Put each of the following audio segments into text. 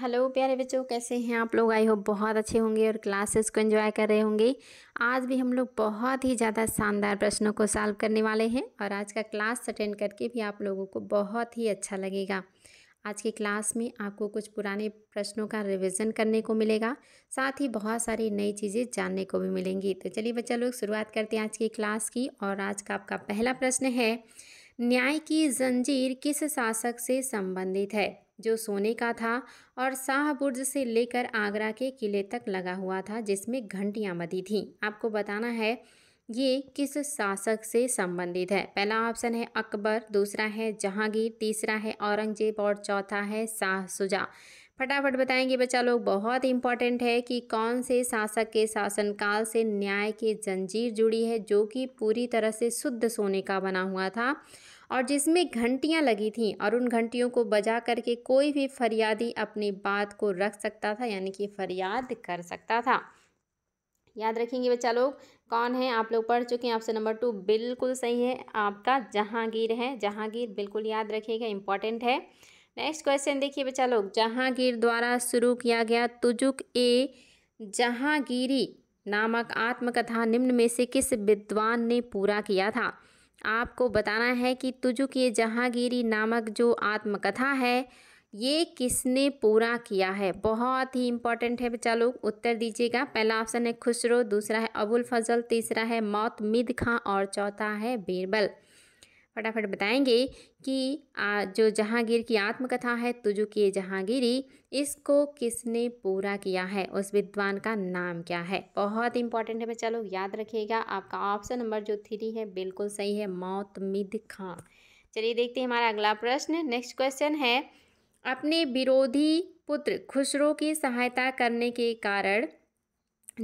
hello प्यारे बच्चों कैसे हैं आप लोग आई होप बहुत अच्छे होंगे और क्लासेस को एंजॉय कर रहे होंगे आज भी हम लोग बहुत ही ज़्यादा शानदार प्रश्नों को सॉल्व करने वाले हैं और आज का क्लास अटेंड करके भी आप लोगों को बहुत ही अच्छा लगेगा आज की क्लास में आपको कुछ पुराने प्रश्नों का रिविज़न करने को मिलेगा साथ ही बहुत सारी नई चीज़ें जानने को भी मिलेंगी तो चलिए बच्चा लोग शुरुआत करते हैं आज की क्लास की और आज का आपका पहला प्रश्न है न्याय की जंजीर किस शासक से संबंधित है जो सोने का था और शाहबुर्ज से लेकर आगरा के किले तक लगा हुआ था जिसमें घंटियाँ बदी थीं आपको बताना है ये किस शासक से संबंधित है पहला ऑप्शन है अकबर दूसरा है जहांगीर तीसरा है औरंगजेब और चौथा है शाह सुजा फटाफट बताएंगे बच्चा लोग बहुत इंपॉर्टेंट है कि कौन से शासक के शासनकाल से न्याय की जंजीर जुड़ी है जो कि पूरी तरह से शुद्ध सोने का बना हुआ था और जिसमें घंटियां लगी थीं और उन घंटियों को बजा करके कोई भी फरियादी अपनी बात को रख सकता था यानी कि फरियाद कर सकता था याद रखेंगे बच्चा लोग कौन है आप लोग पढ़ चुके हैं आपसे नंबर टू बिल्कुल सही है आपका जहांगीर है जहांगीर बिल्कुल याद रखिएगा इंपॉर्टेंट है नेक्स्ट क्वेश्चन देखिए बच्चा लोग जहांगीर द्वारा शुरू किया गया तुजुक ए जहांगीरी नामक आत्मकथा निम्न में से किस विद्वान ने पूरा किया था आपको बताना है कि तुझु ये जहांगीरी नामक जो आत्मकथा है ये किसने पूरा किया है बहुत ही इंपॉर्टेंट है बच्चा लोग उत्तर दीजिएगा पहला ऑप्शन है खुसरो दूसरा है अबुल फजल तीसरा है मौत मिद खां और चौथा है बीरबल फटाफट बताएंगे कि जो जहांगीर की आत्मकथा है तुजु की जहांगीरी इसको किसने पूरा किया है उस विद्वान का नाम क्या है बहुत इंपॉर्टेंट है चलो याद रखिएगा आपका ऑप्शन नंबर जो थ्री है बिल्कुल सही है मौतमिद खां चलिए देखते हैं हमारा अगला प्रश्न नेक्स्ट क्वेश्चन है अपने विरोधी पुत्र खुसरो की सहायता करने के कारण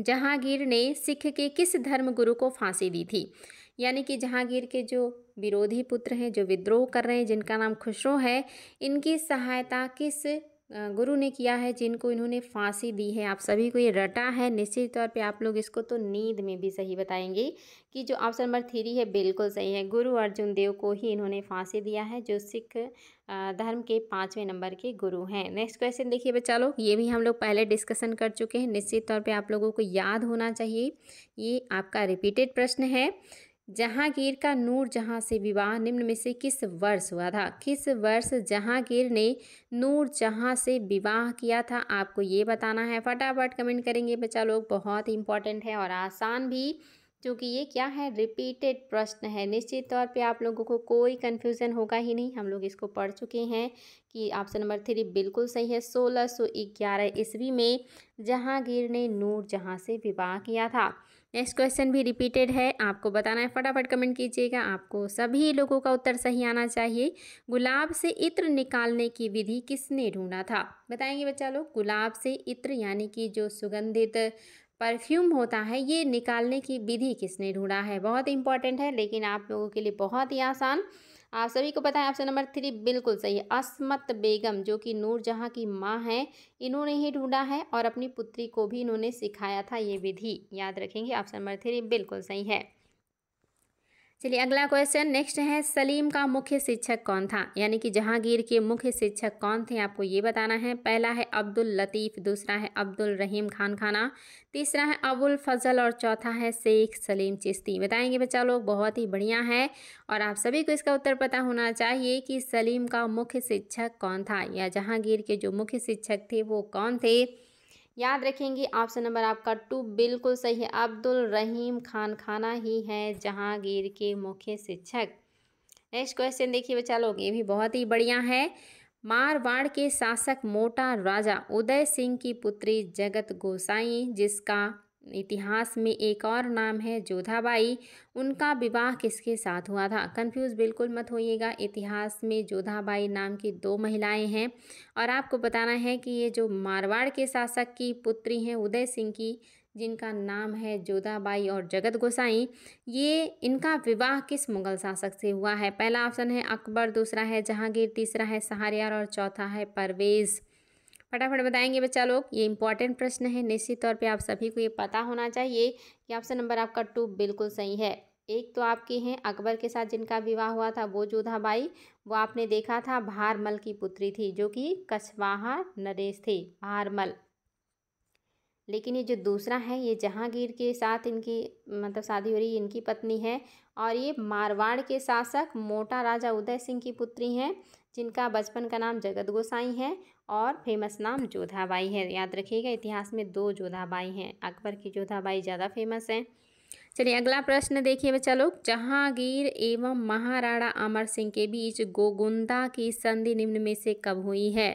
जहांगीर ने सिख के किस धर्मगुरु को फांसी दी थी यानी कि जहांगीर के जो विरोधी पुत्र हैं जो विद्रोह कर रहे हैं जिनका नाम खुशरो है इनकी सहायता किस गुरु ने किया है जिनको इन्होंने फांसी दी है आप सभी को ये रटा है निश्चित तौर पे आप लोग इसको तो नींद में भी सही बताएंगे कि जो ऑप्शन नंबर थ्री है बिल्कुल सही है गुरु अर्जुन देव को ही इन्होंने फांसी दिया है जो सिख धर्म के पाँचवें नंबर के गुरु हैं नेक्स्ट क्वेश्चन देखिए बच्चा लोग ये भी हम लोग पहले डिस्कशन कर चुके हैं निश्चित तौर पर आप लोगों को याद होना चाहिए ये आपका रिपीटेड प्रश्न है जहांगीर का नूर जहां से विवाह निम्न में से किस वर्ष हुआ था किस वर्ष जहांगीर ने नूर जहां से विवाह किया था आपको ये बताना है फटाफट कमेंट करेंगे बच्चा लोग बहुत इंपॉर्टेंट है और आसान भी क्योंकि ये क्या है रिपीटेड प्रश्न है निश्चित तौर पे आप लोगों को कोई कन्फ्यूज़न होगा ही नहीं हम लोग इसको पढ़ चुके हैं कि ऑप्शन नंबर थ्री बिल्कुल सही है सोलह सौ ग्यारह ईस्वी में जहांगीर ने नूर जहाँ से विवाह किया था नेक्स्ट क्वेश्चन भी रिपीटेड है आपको बताना है फटाफट कमेंट कीजिएगा आपको सभी लोगों का उत्तर सही आना चाहिए गुलाब से इत्र निकालने की विधि किसने ढूंढा था बताएंगे बच्चा लोग गुलाब से इत्र यानी कि जो सुगंधित परफ्यूम होता है ये निकालने की विधि किसने ढूंढा है बहुत इंपॉर्टेंट है लेकिन आप लोगों के लिए बहुत ही आसान आप सभी को पता है ऑप्शन नंबर थ्री बिल्कुल सही है असमत बेगम जो कि जहाँ की माँ हैं इन्होंने ही ढूंढा है और अपनी पुत्री को भी इन्होंने सिखाया था ये विधि याद रखेंगे ऑप्शन नंबर थ्री बिल्कुल सही है चलिए अगला क्वेश्चन नेक्स्ट है सलीम का मुख्य शिक्षक कौन था यानी कि जहांगीर के मुख्य शिक्षक कौन थे आपको ये बताना है पहला है अब्दुल लतीफ़ दूसरा है अब्दुल रहीम खान खाना तीसरा है अबुल फजल और चौथा है शेख सलीम चिश्ती बताएंगे बच्चा लोग बहुत ही बढ़िया है और आप सभी को इसका उत्तर पता होना चाहिए कि सलीम का मुख्य शिक्षक कौन था या जहांगीर के जो मुख्य शिक्षक थे वो कौन थे याद रखेंगे ऑप्शन नंबर आपका टू बिल्कुल सही है अब्दुल रहीम खान खाना ही है जहांगीर के मुख्य शिक्षक नेक्स्ट क्वेश्चन देखिए बच्चा लोग ये भी बहुत ही बढ़िया है मारवाड़ के शासक मोटा राजा उदय सिंह की पुत्री जगत गोसाई जिसका इतिहास में एक और नाम है जोधाबाई उनका विवाह किसके साथ हुआ था कंफ्यूज बिल्कुल मत होइएगा इतिहास में जोधाबाई नाम की दो महिलाएं हैं और आपको बताना है कि ये जो मारवाड़ के शासक की पुत्री हैं उदय सिंह की जिनका नाम है जोधाबाई और जगत गोसाई ये इनका विवाह किस मुगल शासक से हुआ है पहला ऑप्शन है अकबर दूसरा है जहांगीर तीसरा है सहारियार और चौथा है परवेज़ फटाफट बताएंगे बच्चा लोग ये इंपॉर्टेंट प्रश्न है निश्चित तौर पे आप सभी को ये पता होना चाहिए कि ऑप्शन नंबर आपका टू बिल्कुल सही है एक तो आपके हैं अकबर के साथ जिनका विवाह हुआ था वो जोधाबाई वो आपने देखा था भारमल की पुत्री थी जो कि कछवाहा नरेश थे भारमल लेकिन ये जो दूसरा है ये जहांगीर के साथ इनकी मतलब शादी हो रही है इनकी पत्नी है और ये मारवाड़ के शासक मोटा राजा उदय सिंह की पुत्री हैं जिनका बचपन का नाम जगत गोसाई है और फेमस नाम जोधाबाई है याद रखिएगा इतिहास में दो जोधाबाई हैं अकबर की जोधाबाई ज़्यादा फेमस हैं चलिए अगला प्रश्न देखिए बच्चा लोग जहांगीर एवं महाराणा अमर सिंह के बीच गोगुंदा की संधि निम्न में से कब हुई है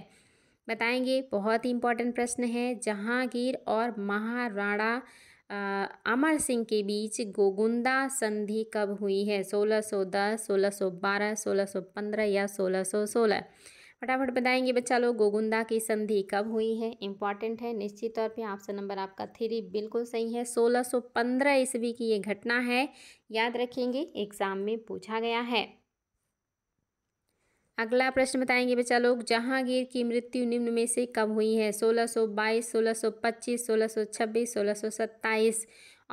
बताएंगे बहुत ही इंपॉर्टेंट प्रश्न है जहांगीर और महाराणा अमर सिंह के बीच गोगुंदा संधि कब हुई है 1610, 1612, 1615 या 1616 फटाफट बताएंगे बच्चा लोग गोगुंदा की संधि कब हुई है इंपॉर्टेंट है निश्चित तौर पे ऑप्शन नंबर आपका थ्री बिल्कुल सही है 1615 ईस्वी की ये घटना है याद रखेंगे एग्जाम में पूछा गया है अगला प्रश्न बताएंगे बच्चा लोग जहांगीर की मृत्यु निम्न में से कब हुई है 1622, 1625, 1626, 1627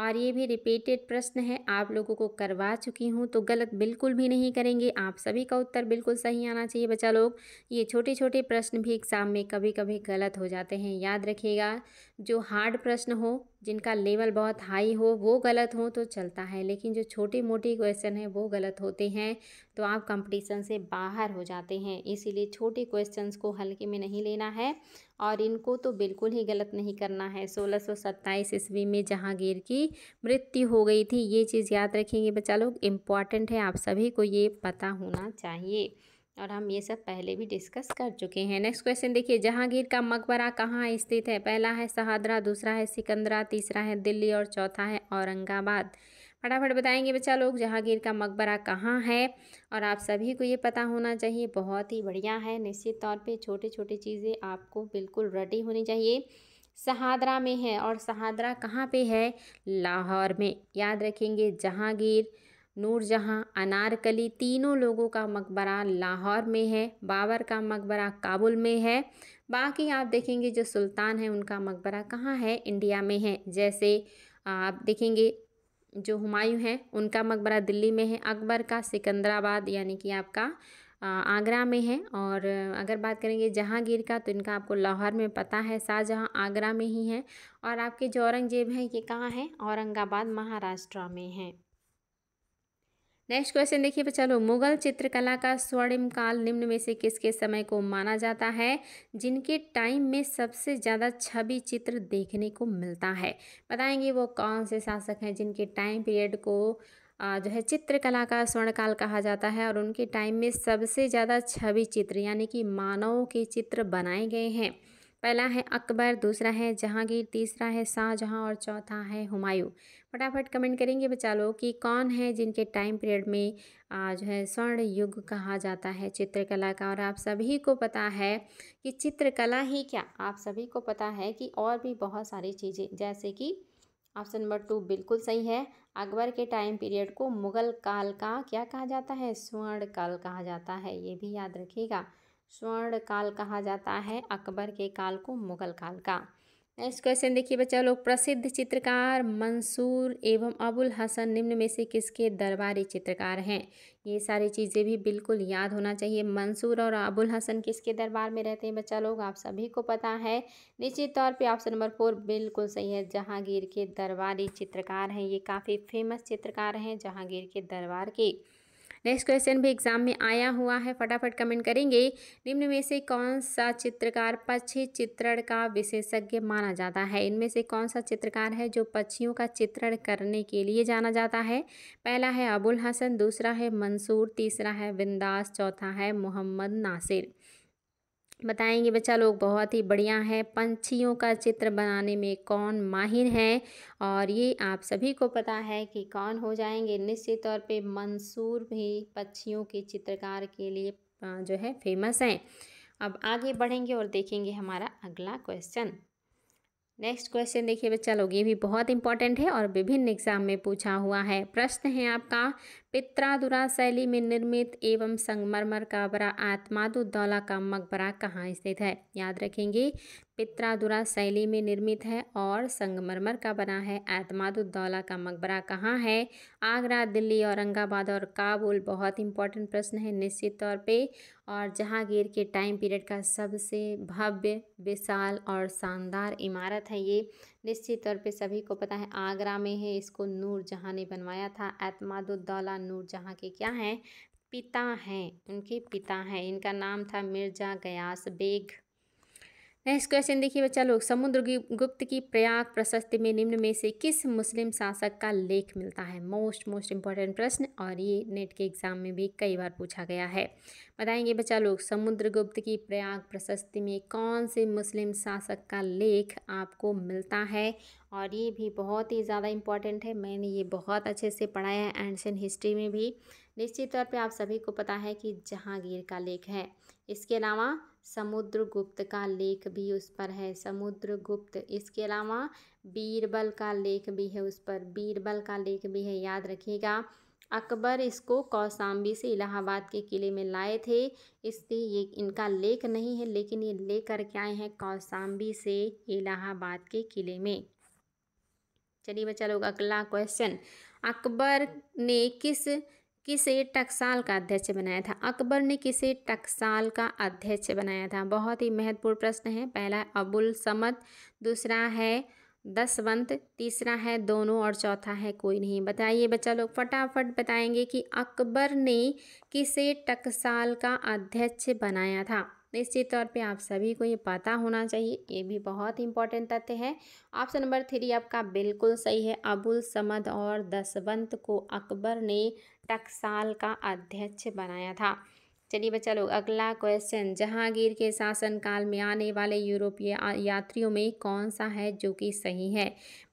और ये भी रिपीटेड प्रश्न है आप लोगों को करवा चुकी हूँ तो गलत बिल्कुल भी नहीं करेंगे आप सभी का उत्तर बिल्कुल सही आना चाहिए बच्चा लोग ये छोटे छोटे प्रश्न भी एग्ज़ाम में कभी कभी गलत हो जाते हैं याद रखिएगा जो हार्ड प्रश्न हो जिनका लेवल बहुत हाई हो वो गलत हो तो चलता है लेकिन जो छोटे मोटे क्वेश्चन हैं वो गलत होते हैं तो आप कंपटीशन से बाहर हो जाते हैं इसीलिए छोटे क्वेश्चंस को हल्के में नहीं लेना है और इनको तो बिल्कुल ही गलत नहीं करना है सोलह सौ सत्ताईस ईस्वी में जहांगीर की मृत्यु हो गई थी ये चीज़ याद रखेंगे बच्चा लोग इम्पॉर्टेंट है आप सभी को ये पता होना चाहिए और हम ये सब पहले भी डिस्कस कर चुके हैं नेक्स्ट क्वेश्चन देखिए जहांगीर का मकबरा कहाँ स्थित है पहला है सहादरा दूसरा है सिकंदरा तीसरा है दिल्ली और चौथा है औरंगाबाद और फटाफट बताएंगे बच्चा लोग जहांगीर का मकबरा कहाँ है और आप सभी को ये पता होना चाहिए बहुत ही बढ़िया है निश्चित तौर पे छोटे छोटे चीज़ें आपको बिल्कुल रेडी होनी चाहिए सहादरा में है और सहादरा कहाँ पे है लाहौर में याद रखेंगे जहांगीर नूरजहाँ अनारकली तीनों लोगों का मकबरा लाहौर में है बाबर का मकबरा काबुल में है बाकी आप देखेंगे जो सुल्तान है उनका मकबरा कहाँ है इंडिया में है जैसे आप देखेंगे जो हुमायूं हैं उनका मकबरा दिल्ली में है अकबर का सिकंदराबाद यानी कि आपका आगरा में है और अगर बात करेंगे जहांगीर का तो इनका आपको लाहौर में पता है शाहजहाँ आगरा में ही है और आपके जो औरंगजेब हैं ये कहाँ हैं औरंगाबाद महाराष्ट्र में हैं नेक्स्ट क्वेश्चन देखिए चलो मुगल चित्रकला का स्वर्णिम काल निम्न में से किसके समय को माना जाता है जिनके टाइम में सबसे ज़्यादा छवि चित्र देखने को मिलता है बताएंगे वो कौन से शासक हैं जिनके टाइम पीरियड को जो है चित्रकला का स्वर्णकाल कहा जाता है और उनके टाइम में सबसे ज़्यादा छवि चित्र यानी कि मानव के चित्र बनाए गए हैं पहला है अकबर दूसरा है जहांगीर तीसरा है शाहजहाँ और चौथा है हुमायूं फटाफट कमेंट करेंगे बच्चा लोग कि कौन है जिनके टाइम पीरियड में जो है स्वर्ण युग कहा जाता है चित्रकला का और आप सभी को पता है कि चित्रकला ही क्या आप सभी को पता है कि और भी बहुत सारी चीज़ें जैसे कि ऑप्शन नंबर टू बिल्कुल सही है अकबर के टाइम पीरियड को मुग़ल काल का क्या कहा जाता है स्वर्ण काल कहा जाता है ये भी याद रखिएगा स्वर्ण काल कहा जाता है अकबर के काल को मुगल काल का नेक्स्ट क्वेश्चन देखिए बच्चा लोग प्रसिद्ध चित्रकार मंसूर एवं अबुल हसन निम्न में से किसके दरबारी चित्रकार हैं ये सारी चीज़ें भी बिल्कुल याद होना चाहिए मंसूर और अबुल हसन किसके दरबार में रहते हैं बच्चा लोग आप सभी को पता है निश्चित तौर पे ऑप्शन नंबर फोर बिल्कुल सही है जहांगीर के दरबारी चित्रकार हैं ये काफ़ी फेमस चित्रकार हैं जहांगीर के दरबार के नेक्स्ट क्वेश्चन भी एग्जाम में आया हुआ है फटाफट कमेंट करेंगे निम्न में से कौन सा चित्रकार पक्षी चित्रण का विशेषज्ञ माना जाता है इनमें से कौन सा चित्रकार है जो पक्षियों का चित्रण करने के लिए जाना जाता है पहला है अबुल हसन दूसरा है मंसूर तीसरा है बिंदास चौथा है मोहम्मद नासिर बताएंगे बच्चा लोग बहुत ही बढ़िया है पंछियों का चित्र बनाने में कौन माहिर है और ये आप सभी को पता है कि कौन हो जाएंगे निश्चित तौर पे मंसूर भी पक्षियों के चित्रकार के लिए जो है फेमस हैं अब आगे बढ़ेंगे और देखेंगे हमारा अगला क्वेश्चन नेक्स्ट क्वेश्चन देखिए बच्चा लोग ये भी बहुत इंपॉर्टेंट है और विभिन्न एग्जाम में पूछा हुआ है प्रश्न है आपका पित्रादुरा शैली में निर्मित एवं संगमरमर का बड़ा आत्मादुद्दौला का मकबरा कहाँ स्थित है याद रखेंगे पित्रादुरा शैली में निर्मित है और संगमरमर का बना है आतमादुद्दौला का मकबरा कहाँ है आगरा दिल्ली औरंगाबाद और काबुल बहुत इंपॉर्टेंट प्रश्न है निश्चित तौर पे और जहांगीर के टाइम पीरियड का सबसे भव्य विशाल और शानदार इमारत है ये निश्चित तौर पे सभी को पता है आगरा में है इसको नूरजहाँ ने बनवाया था एतमादुद्दौला नूरजहाँ के क्या हैं पिता हैं उनके पिता हैं इनका नाम था मिर्ज़ा गयास बेग नेक्स्ट क्वेश्चन देखिए बच्चा लोग समुद्र गुप्त की प्रयाग प्रशस्ति में निम्न में से किस मुस्लिम शासक का लेख मिलता है मोस्ट मोस्ट इम्पॉर्टेंट प्रश्न और ये नेट के एग्जाम में भी कई बार पूछा गया है बताएंगे बच्चा लोग समुद्र गुप्त की प्रयाग प्रशस्ति में कौन से मुस्लिम शासक का लेख आपको मिलता है और ये भी बहुत ही ज़्यादा इम्पॉर्टेंट है मैंने ये बहुत अच्छे से पढ़ाया है एंशेंट हिस्ट्री में भी निश्चित तौर पे आप सभी को पता है कि जहांगीर का लेख है इसके अलावा समुद्रगुप्त का लेख भी उस पर है समुद्रगुप्त इसके अलावा बीरबल का लेख भी है उस पर बीरबल का लेख भी है याद रखिएगा अकबर इसको कौसाम्बी से इलाहाबाद के किले में लाए थे इसलिए ये इनका लेख नहीं है लेकिन ये लेकर के आए हैं कौसाम्बी से इलाहाबाद के किले में चलिए बच्चा लोग अगला क्वेश्चन अकबर ने किस किसे टकसाल का अध्यक्ष बनाया था अकबर ने किसे टकसाल का अध्यक्ष बनाया था बहुत ही महत्वपूर्ण प्रश्न है पहला अबुल समद दूसरा है दसवंत तीसरा है दोनों और चौथा है कोई नहीं बताइए बच्चा लोग फटाफट बताएंगे कि अकबर ने किसे टकसाल का अध्यक्ष बनाया था निश्चित तौर पे आप सभी को ये पता होना चाहिए ये भी बहुत इंपॉर्टेंट तथ्य है ऑप्शन नंबर थ्री आपका बिल्कुल सही है अबुल समद और दसवंत को अकबर ने टकसाल का अध्यक्ष बनाया था चलिए बच्चा लोग अगला क्वेश्चन जहांगीर के शासनकाल में आने वाले यूरोपीय यात्रियों में कौन सा है जो कि सही है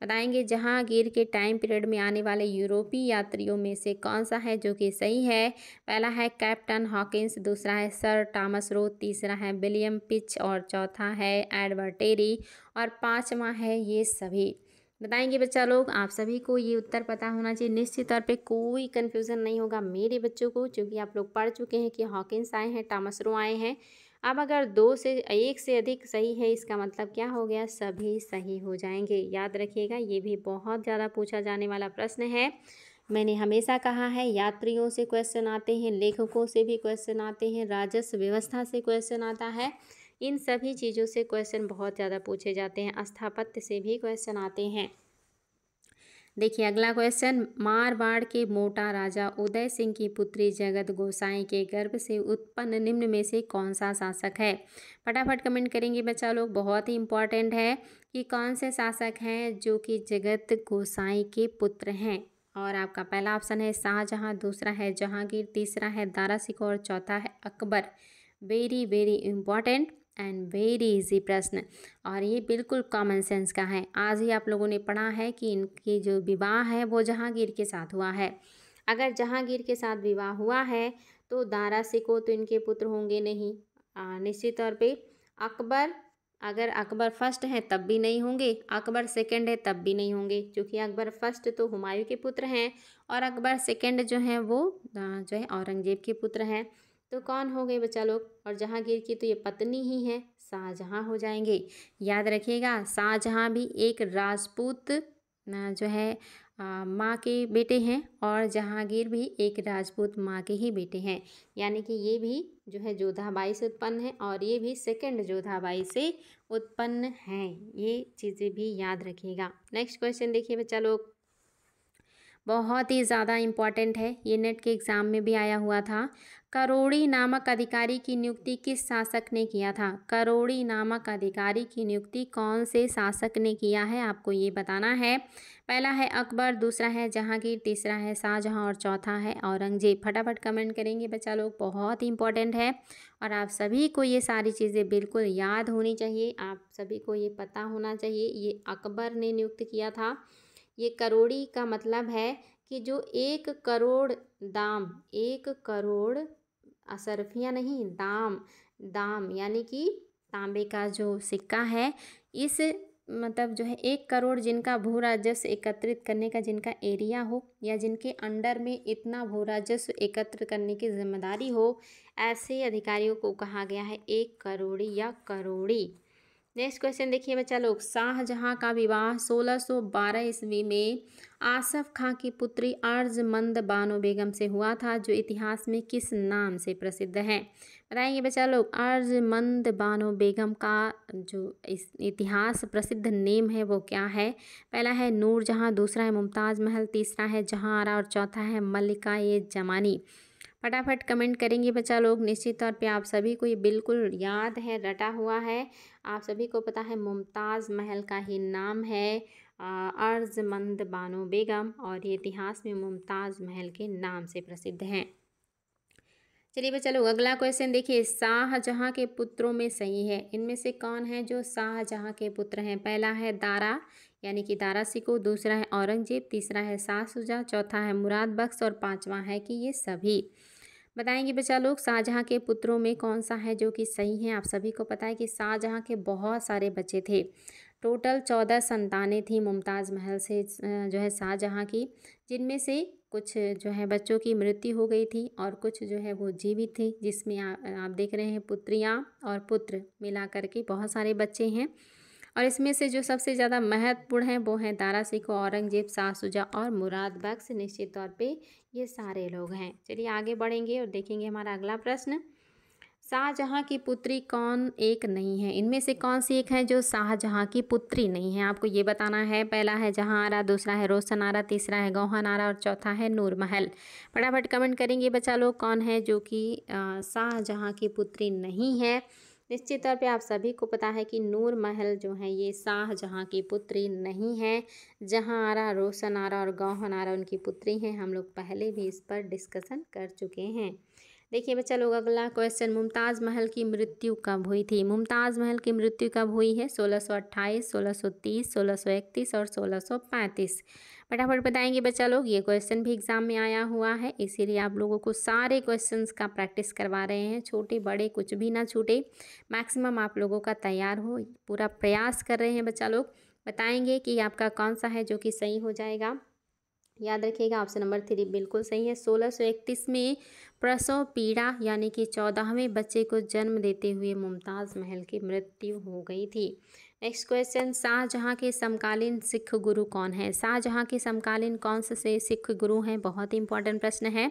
बताएंगे जहांगीर के टाइम पीरियड में आने वाले यूरोपीय यात्रियों में से कौन सा है जो कि सही है पहला है कैप्टन हॉकिंस दूसरा है सर टॉमस रो तीसरा है विलियम पिच और चौथा है एडवर्टेरी और पाँचवा है ये सभी बताएंगे बच्चा लोग आप सभी को ये उत्तर पता होना चाहिए निश्चित तौर पे कोई कन्फ्यूज़न नहीं होगा मेरे बच्चों को क्योंकि आप लोग पढ़ चुके हैं कि हॉकिंस आए हैं टामसरो आए हैं अब अगर दो से एक से अधिक सही है इसका मतलब क्या हो गया सभी सही हो जाएंगे याद रखिएगा ये भी बहुत ज़्यादा पूछा जाने वाला प्रश्न है मैंने हमेशा कहा है यात्रियों से क्वेश्चन आते हैं लेखकों से भी क्वेश्चन आते हैं राजस्व व्यवस्था से क्वेश्चन आता है इन सभी चीज़ों से क्वेश्चन बहुत ज़्यादा पूछे जाते हैं स्थापत्य से भी क्वेश्चन आते हैं देखिए अगला क्वेश्चन मारवाड़ के मोटा राजा उदय सिंह की पुत्री जगत गोसाई के गर्भ से उत्पन्न निम्न में से कौन सा शासक है फटाफट कमेंट करेंगे बच्चा लोग बहुत ही इंपॉर्टेंट है कि कौन से शासक हैं जो कि जगत गोसाई के पुत्र हैं और आपका पहला ऑप्शन है शाहजहाँ दूसरा है जहांगीर तीसरा है दारा और चौथा है Akbar very very important and very easy प्रश्न और ये बिल्कुल कॉमन सेंस का है आज ही आप लोगों ने पढ़ा है कि इनकी जो विवाह है वो जहांगीर के साथ हुआ है अगर जहांगीर के साथ विवाह हुआ है तो दारा सिको तो इनके पुत्र होंगे नहीं निश्चित तौर पे अकबर अगर अकबर फर्स्ट हैं तब भी नहीं होंगे अकबर सेकंड है तब भी नहीं होंगे क्योंकि अकबर फर्स्ट तो हुमायूं के पुत्र हैं और अकबर सेकंड जो हैं वो जो है औरंगजेब के पुत्र हैं तो कौन हो गए बच्चा लोग और जहाँगीर की तो ये पत्नी ही है शाहजहाँ हो जाएंगे याद रखिएगा शाहजहाँ भी एक राजपूत जो है माँ के बेटे हैं और जहांगीर भी एक राजपूत माँ के ही बेटे हैं यानी कि ये भी जो है जोधाबाई से उत्पन्न है और ये भी सेकंड जोधाबाई से उत्पन्न हैं ये चीज़ें भी याद रखिएगा नेक्स्ट क्वेश्चन देखिए बच्चा लोग बहुत ही ज़्यादा इम्पॉर्टेंट है ये नेट के एग्ज़ाम में भी आया हुआ था करोड़ी नामक अधिकारी की नियुक्ति किस शासक ने किया था करोड़ी नामक अधिकारी की नियुक्ति कौन से शासक ने किया है आपको ये बताना है पहला है अकबर दूसरा है जहांगीर तीसरा है शाहजहाँ और चौथा है औरंगजेब फटाफट कमेंट करेंगे बच्चा लोग बहुत इंपॉर्टेंट है और आप सभी को ये सारी चीज़ें बिल्कुल याद होनी चाहिए आप सभी को ये पता होना चाहिए ये अकबर ने नियुक्त किया था ये करोड़ी का मतलब है कि जो एक करोड़ दाम एक करोड़ असरफिया नहीं दाम दाम यानी कि तांबे का जो सिक्का है इस मतलब जो है एक करोड़ जिनका भू राजस्व एकत्रित करने का जिनका एरिया हो या जिनके अंडर में इतना भू राजस्व एकत्र करने की जिम्मेदारी हो ऐसे अधिकारियों को कहा गया है एक करोड़ी या करोड़ी नेक्स्ट क्वेश्चन देखिए बच्चा लोग शाहजहाँ का विवाह 1612 ईस्वी में आसफ खां की पुत्री अर्जमंद बानो बेगम से हुआ था जो इतिहास में किस नाम से प्रसिद्ध है बताएंगे बच्चा लोग अर्जमंद बानो बेगम का जो इस इतिहास प्रसिद्ध नेम है वो क्या है पहला है नूरजहाँ दूसरा है मुमताज़ महल तीसरा है जहाँ और चौथा है मल्लिका ए जमानी फटाफट कमेंट करेंगे बच्चा लोग निश्चित तौर पे आप सभी को ये बिल्कुल याद है रटा हुआ है आप सभी को पता है मुमताज़ महल का ही नाम है अर्जमंद बानो बेगम और ये इतिहास में मुमताज़ महल के नाम से प्रसिद्ध हैं चलिए बच्चा लोग अगला क्वेश्चन देखिए शाहजहाँ के पुत्रों में सही है इनमें से कौन है जो शाहजहाँ के पुत्र हैं पहला है दारा यानी कि दारा सिको दूसरा है औरंगजेब तीसरा है शाह चौथा है मुराद बख्श और पांचवा है कि ये सभी बताएंगे बच्चा लोग शाहजहाँ के पुत्रों में कौन सा है जो कि सही है आप सभी को पता है कि शाहजहाँ के बहुत सारे बच्चे थे टोटल चौदह संतानें थी मुमताज़ महल से जो है शाहजहाँ की जिनमें से कुछ जो है बच्चों की मृत्यु हो गई थी और कुछ जो है वो जीवित थी जिसमें आ, आप देख रहे हैं पुत्रियाँ और पुत्र मिला करके बहुत सारे बच्चे हैं और इसमें से जो सबसे ज़्यादा महत्वपूर्ण हैं वो हैं दारा सिखो औरंगजेब शाह सुजा और मुराद बख्श निश्चित तौर पे ये सारे लोग हैं चलिए आगे बढ़ेंगे और देखेंगे हमारा अगला प्रश्न शाहजहाँ की पुत्री कौन एक नहीं है इनमें से कौन सी एक है जो शाहजहाँ की पुत्री नहीं है आपको ये बताना है पहला है जहाँ आरा दूसरा है रोशन आरा तीसरा है गौहन आरा और चौथा है नूर महल फटाफट कमेंट करेंगे बच्चा लोग कौन है जो कि शाहजहाँ की पुत्री नहीं है निश्चित तौर पे आप सभी को पता है कि नूर महल जो है ये शाहजहाँ की पुत्री नहीं है जहाँ आरा रोशन आरा और गौहन आरा उनकी पुत्री हैं हम लोग पहले भी इस पर डिस्कशन कर चुके हैं देखिए बच्चा लोग अगला क्वेश्चन मुमताज़ महल की मृत्यु कब हुई थी मुमताज़ महल की मृत्यु कब हुई है सोलह सोलह सौ सौ अट्ठाईस तीस सोलह सौ इकतीस और सोलह सौ पैंतीस फटाफट बताएंगे बच्चा लोग ये क्वेश्चन भी एग्ज़ाम में आया हुआ है इसीलिए आप लोगों को सारे क्वेश्चंस का प्रैक्टिस करवा रहे हैं छोटे बड़े कुछ भी ना छूटे मैक्सिमम आप लोगों का तैयार हो पूरा प्रयास कर रहे हैं बच्चा लोग बताएंगे कि आपका कौन सा है जो कि सही हो जाएगा याद रखिएगा ऑप्शन नंबर थ्री बिल्कुल सही है सोलह सौ इकतीस में प्रसव पीड़ा यानी कि चौदहवें बच्चे को जन्म देते हुए मुमताज़ महल की मृत्यु हो गई थी नेक्स्ट क्वेश्चन शाहजहाँ के समकालीन सिख गुरु कौन है शाहजहाँ के समकालीन कौन से सिख गुरु हैं बहुत ही इंपॉर्टेंट प्रश्न है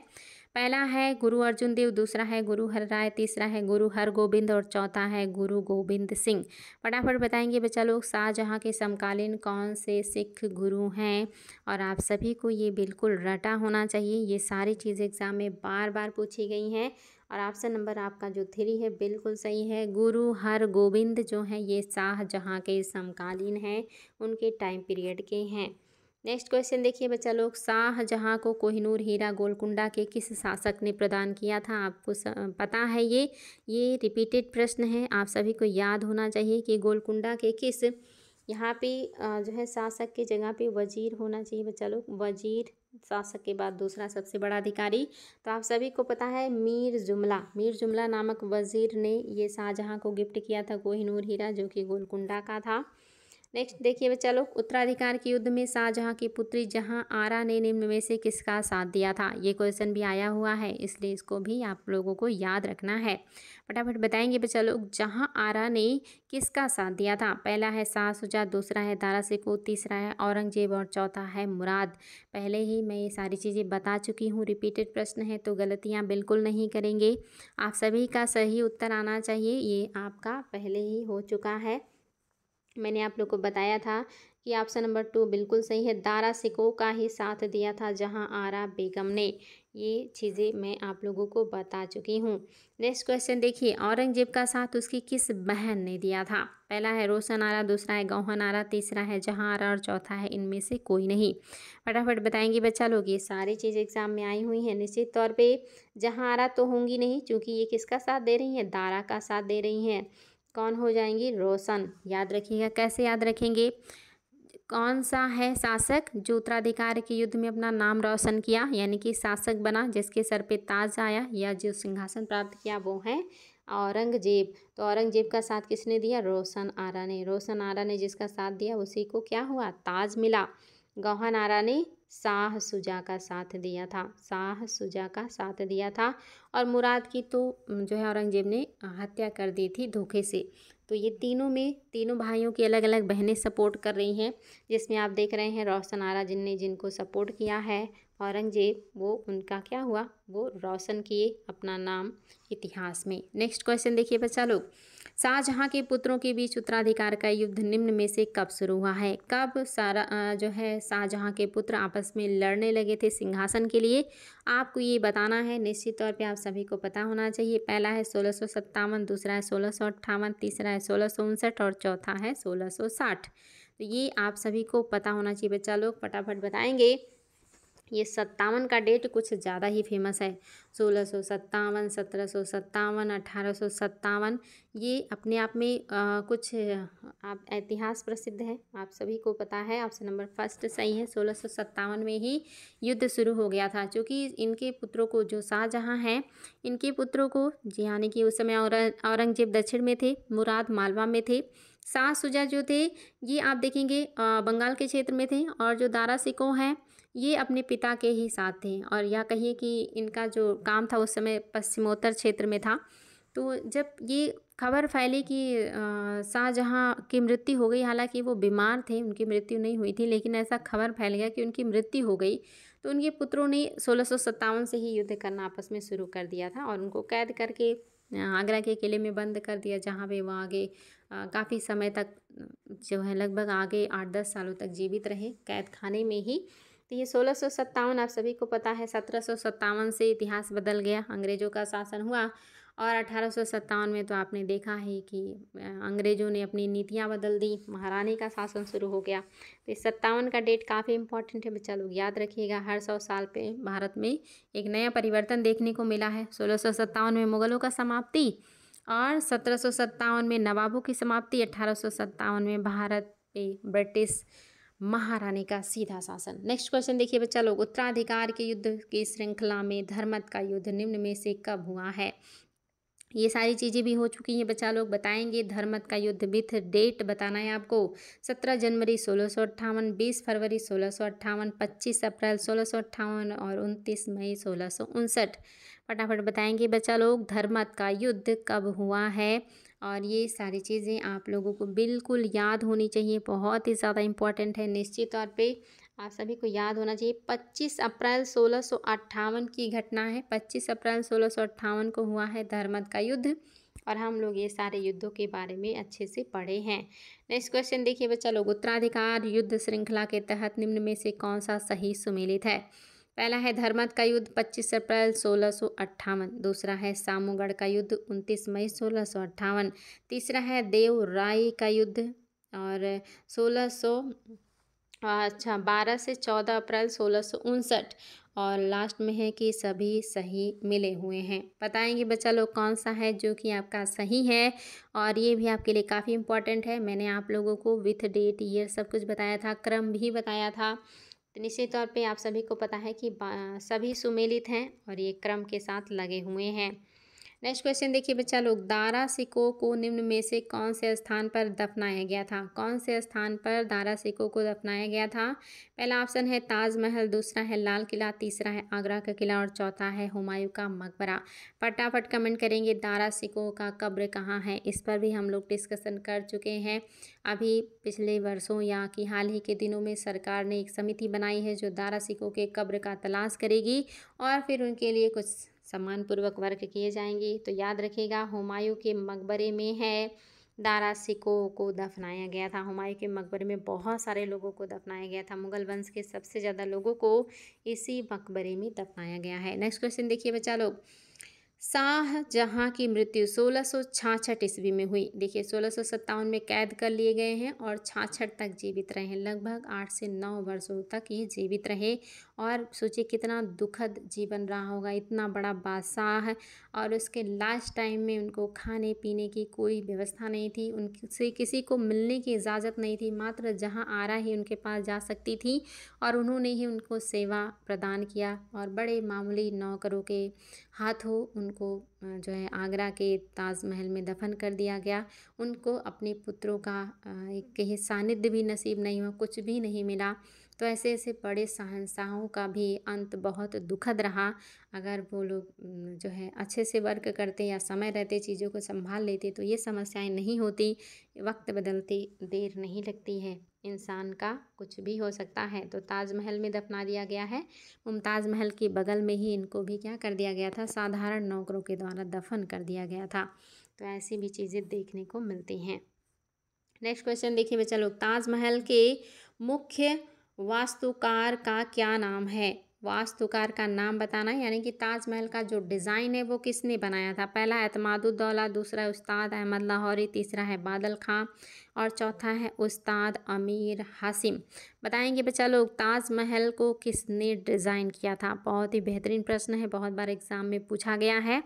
पहला है गुरु अर्जुन देव दूसरा है गुरु हर राय तीसरा है गुरु हर गोविंद और चौथा है गुरु गोविंद सिंह फटाफट बताएंगे बच्चा लोग शाहजहाँ के समकालीन कौन से सिख गुरु हैं और आप सभी को ये बिल्कुल रटा होना चाहिए ये सारी चीज़ एग्ज़ाम में बार बार पूछी गई हैं और ऑप्शन नंबर आपका जो थ्री है बिल्कुल सही है गुरु हर गोविंद जो हैं ये शाहजहाँ के समकालीन हैं उनके टाइम पीरियड के हैं नेक्स्ट क्वेश्चन देखिए बच्चा लोग शाहजहाँ को कोहिनूर हीरा गोलकुंडा के किस शासक ने प्रदान किया था आपको स, पता है ये ये रिपीटेड प्रश्न है आप सभी को याद होना चाहिए कि गोलकुंडा के किस यहाँ पे जो है शासक की जगह पे वजीर होना चाहिए बच्चा लोग वजीर शासक के बाद दूसरा सबसे बड़ा अधिकारी तो आप सभी को पता है मीर जुमला मीर जुमला नामक वजीर ने ये शाहजहाँ को गिफ्ट किया था कोहिनूर हीरा जो कि गोलकुंडा का था नेक्स्ट देखिए बच्चा उत्तराधिकार के युद्ध में शाहजहाँ की पुत्री जहाँ आरा ने निम्न में से किसका साथ दिया था ये क्वेश्चन भी आया हुआ है इसलिए इसको भी आप लोगों को याद रखना है फटाफट बताएंगे बच्चा लोग जहाँ आरा ने किसका साथ दिया था पहला है शाहसुजा दूसरा है दारा सिको तीसरा है औरंगजेब और चौथा है मुराद पहले ही मैं ये सारी चीज़ें बता चुकी हूँ रिपीटेड प्रश्न है तो गलतियाँ बिल्कुल नहीं करेंगे आप सभी का सही उत्तर आना चाहिए ये आपका पहले ही हो चुका है मैंने आप लोग को बताया था कि ऑप्शन नंबर टू बिल्कुल सही है दारा सिको का ही साथ दिया था जहां आरा बेगम ने ये चीज़ें मैं आप लोगों को बता चुकी हूँ नेक्स्ट क्वेश्चन देखिए औरंगजेब का साथ उसकी किस बहन ने दिया था पहला है रोशन आरा दूसरा है गौहन आरा तीसरा है जहां आरा और चौथा है इनमें से कोई नहीं फटाफट बताएंगे बच्चा लोग ये सारी चीज़ें एग्जाम में आई हुई हैं निश्चित तौर पर जहाँ आरा तो होंगी नहीं चूँकि ये किसका साथ दे रही हैं दारा का साथ दे रही हैं कौन हो जाएंगी रोशन याद रखिएगा कैसे याद रखेंगे कौन सा है शासक जो उत्तराधिकार के युद्ध में अपना नाम रोशन किया यानी कि शासक बना जिसके सर पे ताज आया या जो सिंहासन प्राप्त किया वो है औरंगजेब तो औरंगजेब का साथ किसने दिया रोशन आरा ने रोशन आरा ने जिसका साथ दिया उसी को क्या हुआ ताज मिला गौहन आरा ने शाह सुजा का साथ दिया था शाह सुजा का साथ दिया था और मुराद की तो जो है औरंगजेब ने हत्या कर दी थी धोखे से तो ये तीनों में तीनों भाइयों की अलग अलग बहनें सपोर्ट कर रही हैं जिसमें आप देख रहे हैं रोशन आरा जिनने जिनको सपोर्ट किया है औरंगजेब वो उनका क्या हुआ वो रोशन किए अपना नाम इतिहास में नेक्स्ट क्वेश्चन देखिए बच्चा लोग शाहजहाँ के पुत्रों के बीच उत्तराधिकार का युद्ध निम्न में से कब शुरू हुआ है कब सारा जो है शाहजहाँ के पुत्र आपस में लड़ने लगे थे सिंहासन के लिए आपको ये बताना है निश्चित तौर पे आप सभी को पता होना चाहिए पहला है सोलह सौ सत्तावन दूसरा है सोलह सौ अट्ठावन तीसरा है सोलह सौ उनसठ और चौथा है सोलह सौ साठ तो ये आप सभी को पता होना चाहिए बच्चा लोग फटाफट बताएंगे ये सत्तावन का डेट कुछ ज़्यादा ही फेमस है सोलह सौ सत्तावन सत्रह सौ सत्तावन अठारह सौ सत्तावन ये अपने आप में आ, कुछ आप इतिहास प्रसिद्ध है आप सभी को पता है ऑप्शन नंबर फर्स्ट सही है सोलह सौ सत्तावन में ही युद्ध शुरू हो गया था क्योंकि इनके पुत्रों को जो शाहजहाँ हैं इनके पुत्रों को जी हाँ, यानी कि उस समय औरंगजेब दक्षिण में थे मुराद मालवा में थे शाह सुजा जो थे ये आप देखेंगे बंगाल के क्षेत्र में थे और जो दारा सिको हैं ये अपने पिता के ही साथ थे और या कहिए कि इनका जो काम था उस समय पश्चिमोत्तर क्षेत्र में था तो जब ये खबर फैली कि शाहजहाँ की मृत्यु हो गई हालांकि वो बीमार थे उनकी मृत्यु नहीं हुई थी लेकिन ऐसा खबर फैल गया कि उनकी मृत्यु हो गई तो उनके पुत्रों ने सोलह से ही युद्ध करना आपस में शुरू कर दिया था और उनको कैद करके आगरा के किले में बंद कर दिया जहाँ पे वो आगे काफ़ी समय तक जो है लगभग आगे आठ दस सालों तक जीवित रहे कैद खाने में ही तो ये सोलह सौ सत्तावन आप सभी को पता है सत्रह सौ सत्तावन से इतिहास बदल गया अंग्रेज़ों का शासन हुआ और अठारह सौ सत्तावन में तो आपने देखा ही कि अंग्रेज़ों ने अपनी नीतियाँ बदल दी महारानी का शासन शुरू हो गया तो इस सत्तावन का डेट काफ़ी इंपॉर्टेंट है बच्चा लोग याद रखिएगा हर सौ साल पे भारत में एक नया परिवर्तन देखने को मिला है सोलह सौ सत्तावन में मुग़लों का समाप्ति और सत्रह सौ सत्तावन में नवाबों की समाप्ति अठारह सौ सत्तावन में भारत पे ब्रिटिश महारानी का सीधा शासन नेक्स्ट क्वेश्चन देखिए बच्चा लोग उत्तराधिकार के युद्ध की श्रृंखला में धर्मत का युद्ध निम्न में से कब हुआ है ये सारी चीज़ें भी हो चुकी हैं बच्चा लोग बताएंगे धर्मत का युद्ध विथ डेट बताना है आपको सत्रह जनवरी सोलह सौ अट्ठावन बीस फरवरी सोलह सौ अट्ठावन पच्चीस अप्रैल सोलह सौ अट्ठावन और उनतीस मई सोलह सौ उनसठ फटाफट बताएंगे बच्चा लोग धर्मत का युद्ध कब हुआ है और ये सारी चीज़ें आप लोगों को बिल्कुल याद होनी चाहिए बहुत ही ज़्यादा इम्पॉर्टेंट है निश्चित तौर पे आप सभी को याद होना चाहिए 25 अप्रैल सोलह की घटना है 25 अप्रैल सोलह को हुआ है धर्मद का युद्ध और हम लोग ये सारे युद्धों के बारे में अच्छे से पढ़े हैं नेक्स्ट क्वेश्चन देखिए बच्चा लोग उत्तराधिकार युद्ध श्रृंखला के तहत निम्न में से कौन सा सही सुमेलित है पहला है धर्मत का युद्ध 25 अप्रैल सोलह दूसरा है सामूगढ़ का युद्ध 29 मई सोलह तीसरा है देव राय का युद्ध और सोलह सौ अच्छा बारह से चौदह अप्रैल सोलह और लास्ट में है कि सभी सही मिले हुए हैं बताएंगे बच्चा लोग कौन सा है जो कि आपका सही है और ये भी आपके लिए काफ़ी इंपॉर्टेंट है मैंने आप लोगों को विथ डेट ईयर सब कुछ बताया था क्रम भी बताया था तो निश्चित तौर पे आप सभी को पता है कि सभी सुमेलित हैं और ये क्रम के साथ लगे हुए हैं नेक्स्ट क्वेश्चन देखिए बच्चा लोग दारा सिको को निम्न में से कौन से स्थान पर दफनाया गया था कौन से स्थान पर दारा सिको को दफनाया गया था पहला ऑप्शन है ताजमहल दूसरा है लाल किला तीसरा है आगरा का किला और चौथा है हुमायूं का मकबरा फटाफट कमेंट करेंगे दारा सिको का कब्र कहाँ है इस पर भी हम लोग डिस्कसन कर चुके हैं अभी पिछले वर्षों या कि हाल ही के दिनों में सरकार ने एक समिति बनाई है जो दारा सिको के कब्र का तलाश करेगी और फिर उनके लिए कुछ सम्मानपूर्वक वर्क किए जाएंगे तो याद रखिएगा हुमायूं के मकबरे में है दारा सिको को दफनाया गया था हुमायूं के मकबरे में बहुत सारे लोगों को दफनाया गया था मुगल वंश के सबसे ज़्यादा लोगों को इसी मकबरे में दफनाया गया है नेक्स्ट क्वेश्चन देखिए बच्चा लोग शाह जहाँ की मृत्यु सोलह सौ छाछठ ईस्वी में हुई देखिए सोलह सौ सत्तावन में कैद कर लिए गए हैं और छाछठ तक जीवित रहे हैं लगभग आठ से नौ वर्षों तक ये जीवित रहे और सोचिए कितना दुखद जीवन रहा होगा इतना बड़ा बादशाह है और उसके लास्ट टाइम में उनको खाने पीने की कोई व्यवस्था नहीं थी उनसे किसी को मिलने की इजाज़त नहीं थी मात्र जहाँ आरा ही उनके पास जा सकती थी और उन्होंने ही उनको सेवा प्रदान किया और बड़े मामूली नौकरों के हाथों उनको जो है आगरा के ताजमहल में दफन कर दिया गया उनको अपने पुत्रों का एक कहीं सानिध्य भी नसीब नहीं हुआ कुछ भी नहीं मिला तो ऐसे ऐसे बड़े शहनशाहों का भी अंत बहुत दुखद रहा अगर वो लोग जो है अच्छे से वर्क करते या समय रहते चीज़ों को संभाल लेते तो ये समस्याएं नहीं होती वक्त बदलते देर नहीं लगती है इंसान का कुछ भी हो सकता है तो ताजमहल में दफना दिया गया है मुमताज़ महल के बगल में ही इनको भी क्या कर दिया गया था साधारण नौकरों के द्वारा दफन कर दिया गया था तो ऐसी भी चीज़ें देखने को मिलती हैं नेक्स्ट क्वेश्चन देखिए बच्चा लोग ताजमहल के मुख्य वास्तुकार का क्या नाम है वास्तुकार का नाम बताना यानी कि ताजमहल का जो डिज़ाइन है वो किसने बनाया था पहला एतमादुद्दौला दूसरा उस्ताद अहमद लाहौरी तीसरा है बादल खां और चौथा है उस्ताद अमीर हासिम बताएंगे बच्चा लोग ताजमहल को किसने डिज़ाइन किया था बहुत ही बेहतरीन प्रश्न है बहुत बार एग्ज़ाम में पूछा गया है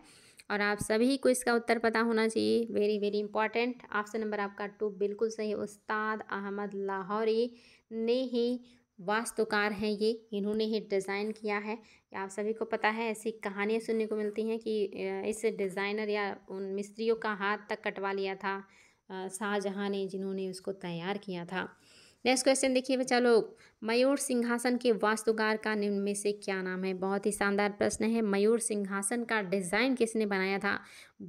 और आप सभी को इसका उत्तर पता होना चाहिए very very important option number आपका टू बिल्कुल सही उस्ताद अहमद लाहौरी ने ही वास्तुकार हैं ये इन्होंने ही डिज़ाइन किया है आप सभी को पता है ऐसी कहानियाँ सुनने को मिलती हैं कि इस डिज़ाइनर या उन मिस्त्रियों का हाथ तक कटवा लिया था शाहजहाँ ने जिन्होंने उसको तैयार किया था नेक्स्ट क्वेश्चन देखिए बच्चा लोग मयूर सिंहासन के वास्तुकार का निम्न में से क्या नाम है बहुत ही शानदार प्रश्न है मयूर सिंहासन का डिज़ाइन किसने बनाया था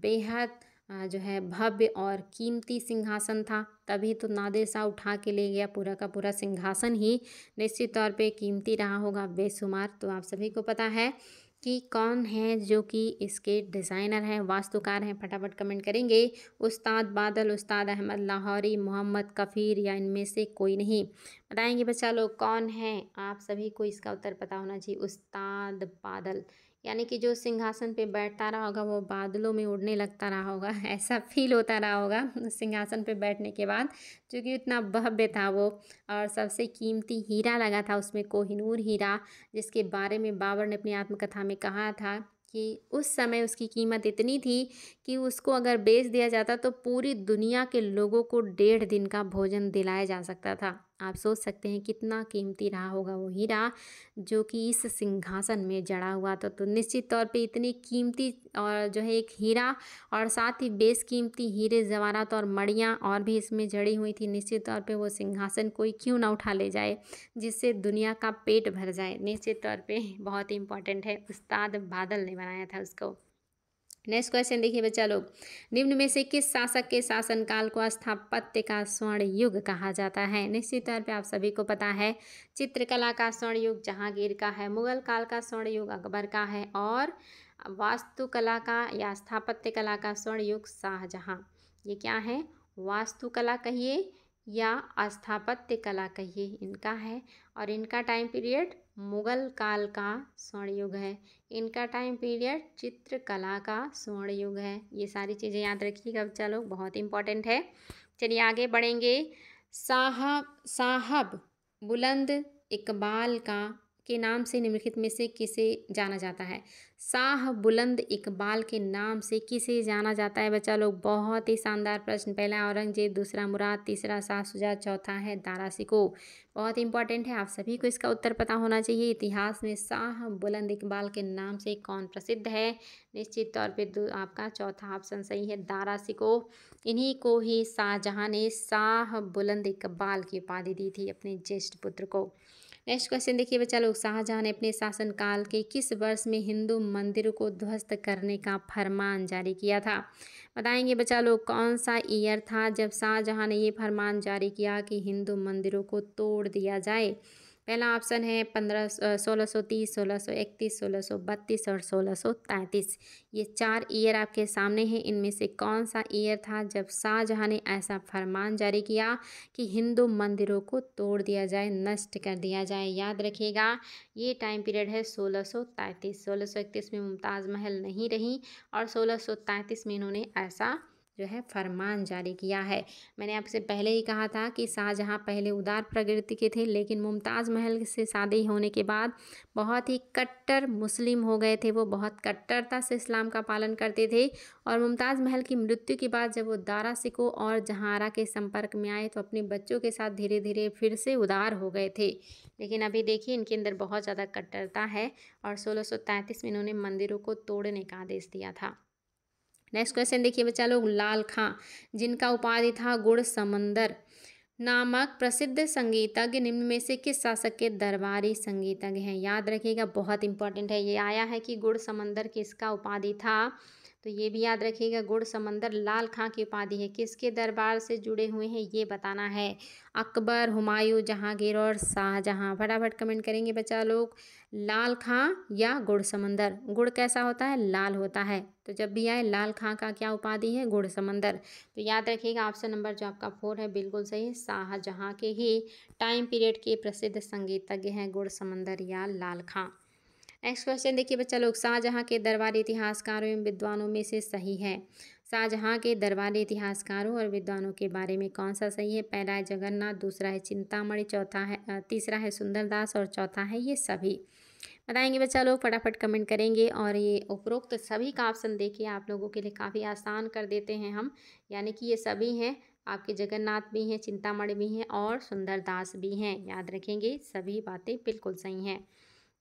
बेहद जो है भव्य और कीमती सिंहासन था तभी तो नादेशा उठा के ले गया पूरा का पूरा सिंहासन ही निश्चित तौर पे कीमती रहा होगा बेशुमार तो आप सभी को पता है कि कौन है जो कि इसके डिज़ाइनर हैं वास्तुकार हैं फटाफट कमेंट करेंगे उस्ताद बादल उस्ताद अहमद लाहौरी मोहम्मद कफ़ीर या इनमें से कोई नहीं बताएंगे बच्चा लोग कौन है आप सभी को इसका उत्तर पता होना चाहिए उस्ताद बादल यानी कि जो सिंहासन पे बैठता रहा होगा वो बादलों में उड़ने लगता रहा होगा ऐसा फील होता रहा होगा सिंहासन पे बैठने के बाद क्योंकि इतना भव्य था वो और सबसे कीमती हीरा लगा था उसमें कोहिनूर हीरा जिसके बारे में बाबर ने अपनी आत्मकथा में कहा था कि उस समय उसकी कीमत इतनी थी कि उसको अगर बेच दिया जाता तो पूरी दुनिया के लोगों को डेढ़ दिन का भोजन दिलाया जा सकता था आप सोच सकते हैं कितना कीमती रहा होगा वो हीरा जो कि इस सिंहासन में जड़ा हुआ था तो निश्चित तौर पे इतनी कीमती और जो है एक हीरा और साथ ही बेस कीमती हीरे जवारात और मड़ियाँ और भी इसमें जड़ी हुई थी निश्चित तौर पे वो सिंहासन कोई क्यों ना उठा ले जाए जिससे दुनिया का पेट भर जाए निश्चित तौर पर बहुत ही इंपॉर्टेंट है उस्ताद बादल ने बनाया था उसको नेक्स्ट क्वेश्चन देखिए बच्चा लोग निम्न में से किस शासक के शासनकाल को स्थापत्य का स्वर्ण युग कहा जाता है निश्चित तौर पे आप सभी को पता है चित्रकला का स्वर्ण युग जहांगीर का है मुगल काल का स्वर्ण युग अकबर का है और वास्तुकला का या स्थापत्य कला का स्वर्ण युग शाहजहाँ ये क्या है वास्तुकला कहिए या स्थापत्य कला कहिए इनका है और इनका टाइम पीरियड मुगल काल का स्वर्ण युग है इनका टाइम पीरियड चित्रकला का स्वर्ण युग है ये सारी चीज़ें याद रखिएगा चलो बहुत इंपॉर्टेंट है चलिए आगे बढ़ेंगे साहब साहब बुलंद इकबाल का के नाम से निम्नलिखित में से किसे जाना जाता है शाह बुलंद इकबाल के नाम से किसे जाना जाता है बच्चा लोग बहुत ही शानदार प्रश्न पहला औरंगजेब दूसरा मुराद तीसरा शाह सुजात चौथा है दारा सिको बहुत इंपॉर्टेंट है आप सभी को इसका उत्तर पता होना चाहिए इतिहास में शाह बुलंद इकबाल के नाम से कौन प्रसिद्ध है निश्चित तौर पर आपका चौथा ऑप्शन सही है दारा सिको इन्हीं को ही शाहजहाँ ने शाह बुलंद इकबाल की उपाधि दी थी अपने ज्येष्ठ पुत्र को नेक्स्ट क्वेश्चन देखिए बच्चा लोग शाहजहाँ ने अपने शासनकाल के किस वर्ष में हिंदू मंदिर को ध्वस्त करने का फरमान जारी किया था बताएंगे बच्चा लोग कौन सा ईयर था जब शाहजहाँ ने ये फरमान जारी किया कि हिंदू मंदिरों को तोड़ दिया जाए पहला ऑप्शन है पंद्रह सोलह सौ तीस सोलह सौ इकतीस सोलह सौ बत्तीस और सोलह सौ तैंतीस ये चार ईयर आपके सामने हैं इनमें से कौन सा ईयर था जब शाहजहाँ ने ऐसा फरमान जारी किया कि हिंदू मंदिरों को तोड़ दिया जाए नष्ट कर दिया जाए याद रखिएगा ये टाइम पीरियड है सोलह सौ तैंतीस सोलह सौ इकतीस में मुमताज़ महल नहीं रही और सोलह सौ तैंतीस में इन्होंने ऐसा जो है फरमान जारी किया है मैंने आपसे पहले ही कहा था कि शाहजहाँ पहले उदार प्रकृति के थे लेकिन मुमताज़ महल से शादी होने के बाद बहुत ही कट्टर मुस्लिम हो गए थे वो बहुत कट्टरता से इस्लाम का पालन करते थे और मुमताज़ महल की मृत्यु के बाद जब वो दारा सिको और जहारा के संपर्क में आए तो अपने बच्चों के साथ धीरे धीरे फिर से उदार हो गए थे लेकिन अभी देखिए इनके अंदर बहुत ज़्यादा कट्टरता है और सोलह में इन्होंने मंदिरों को तोड़ने का आदेश दिया था नेक्स्ट क्वेश्चन देखिए बच्चा लोग लाल खां जिनका उपाधि था गुड़ समंदर नामक प्रसिद्ध संगीतज्ञ निम्न में से किस शासक के दरबारी संगीतज्ञ हैं याद रखिएगा बहुत इंपॉर्टेंट है ये आया है कि गुड़ समंदर किसका उपाधि था तो ये भी याद रखिएगा गुड़ समंदर लाल खां की उपाधि है किसके दरबार से जुड़े हुए हैं ये बताना है अकबर हुमायूं जहांगीर और शाहजहां फटाफट कमेंट करेंगे बच्चा लोग लाल खां या गुड़ समंदर गुड़ कैसा होता है लाल होता है तो जब भी आए लाल खां का क्या उपाधि है गुड़ समंदर तो याद रखिएगा ऑप्शन नंबर जो आपका फोर है बिल्कुल सही शाहजहाँ के ही टाइम पीरियड के प्रसिद्ध संगीतज्ञ हैं गुड़ समंदर या लाल खां नेक्स्ट क्वेश्चन देखिए बच्चा लोग शाहजहाँ के दरबार इतिहासकारों एवं विद्वानों में से सही है शाहजहाँ के दरबारी इतिहासकारों और विद्वानों के बारे में कौन सा सही है पहला है जगन्नाथ दूसरा है चिंतामणि चौथा है तीसरा है सुंदरदास और चौथा है ये सभी बताएंगे बच्चा लोग फटाफट कमेंट करेंगे और ये उपरोक्त तो सभी का ऑप्शन देखिए आप लोगों के लिए काफ़ी आसान कर देते हैं हम यानी कि ये सभी हैं आपके जगन्नाथ भी हैं चिंतामणि भी हैं और सुंदरदास भी हैं याद रखेंगे सभी बातें बिल्कुल सही हैं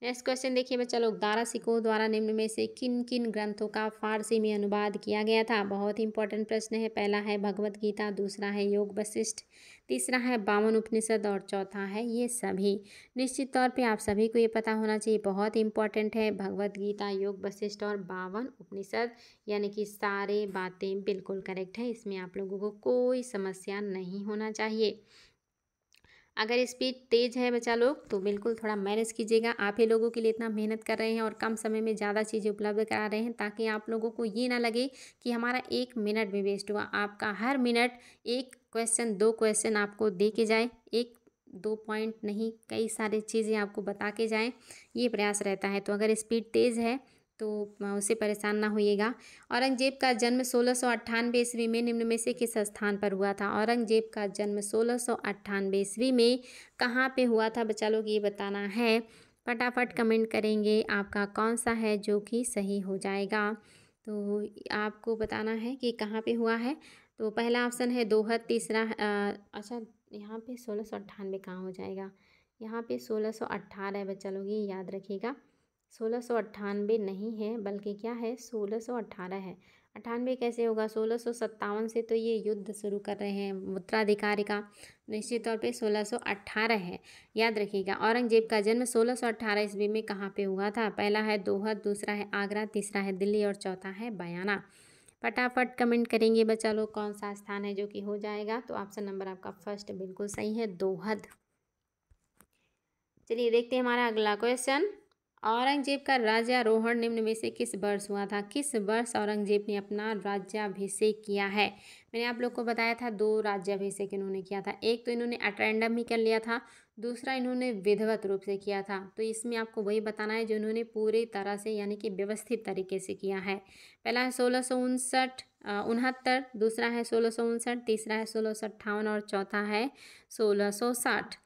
नेक्स्ट क्वेश्चन देखिए बच्चा लोग दारा सिको द्वारा निम्न में से किन किन ग्रंथों का फारसी में अनुवाद किया गया था बहुत ही इंपॉर्टेंट प्रश्न है पहला है भगवत गीता दूसरा है योग वशिष्ठ तीसरा है बावन उपनिषद और चौथा है ये सभी निश्चित तौर पे आप सभी को ये पता होना चाहिए बहुत इंपॉर्टेंट है भगवत गीता योग वशिष्ठ और बावन उपनिषद यानी कि सारे बातें बिल्कुल करेक्ट है इसमें आप लोगों को कोई समस्या नहीं होना चाहिए अगर स्पीड तेज़ है बच्चा लोग तो बिल्कुल थोड़ा मैनेज कीजिएगा आप ही लोगों के लिए इतना मेहनत कर रहे हैं और कम समय में ज़्यादा चीज़ें उपलब्ध करा रहे हैं ताकि आप लोगों को ये ना लगे कि हमारा एक मिनट भी वेस्ट हुआ आपका हर मिनट एक क्वेश्चन दो क्वेश्चन आपको दे के जाए एक दो पॉइंट नहीं कई सारी चीज़ें आपको बता के जाएँ ये प्रयास रहता है तो अगर स्पीड तेज़ है तो उसे परेशान ना होइएगा औरंगजेब का जन्म सोलह सौ अट्ठानवे ईस्वी में निम्न में से किस स्थान पर हुआ था औरंगजेब का जन्म सोलह सौ अट्ठानवे ईस्वी में कहाँ पे हुआ था बच्चा लोग ये बताना है फटाफट कमेंट करेंगे आपका कौन सा है जो कि सही हो जाएगा तो आपको बताना है कि कहाँ पे हुआ है तो पहला ऑप्शन है दोहद तीसरा आ, अच्छा यहाँ पे सोलह सौ अट्ठानवे कहाँ हो जाएगा यहाँ पे सोलह सौ अट्ठारह बच्चा लोग ये याद रखिएगा सोलह सौ अट्ठानबे नहीं है बल्कि क्या है सोलह सौ अट्ठारह है अट्ठानवे कैसे होगा सोलह सौ सत्तावन से तो ये युद्ध शुरू कर रहे हैं उत्तराधिकारी का निश्चित तौर पे सोलह सौ अट्ठारह है याद रखिएगा औरंगजेब का जन्म सोलह सौ अट्ठारह ईस्वी में कहाँ पे हुआ था पहला है दोहद दूसरा है आगरा तीसरा है दिल्ली और चौथा है बयाना फटाफट कमेंट करेंगे बच्चा लोग कौन सा स्थान है जो कि हो जाएगा तो ऑप्शन नंबर आपका फर्स्ट बिल्कुल सही है दोहद चलिए देखते हैं हमारा अगला क्वेश्चन औरंगजेब का राजारोहण निम्न में से किस वर्ष हुआ था किस वर्ष औरंगजेब ने अपना राज्याभिषेक किया है मैंने आप लोग को बताया था दो राज्याभिषेक इन्होंने किया था एक तो इन्होंने अटेंडम ही कर लिया था दूसरा इन्होंने विधिवत रूप से किया था तो इसमें आपको वही बताना है जो इन्होंने पूरी तरह से यानी कि व्यवस्थित तरीके से किया है पहला है सोलह सौ उनसठ उनहत्तर दूसरा है सोलह सौ उनसठ तीसरा है सोलह सौ अट्ठावन और चौथा है सोलह सौ साठ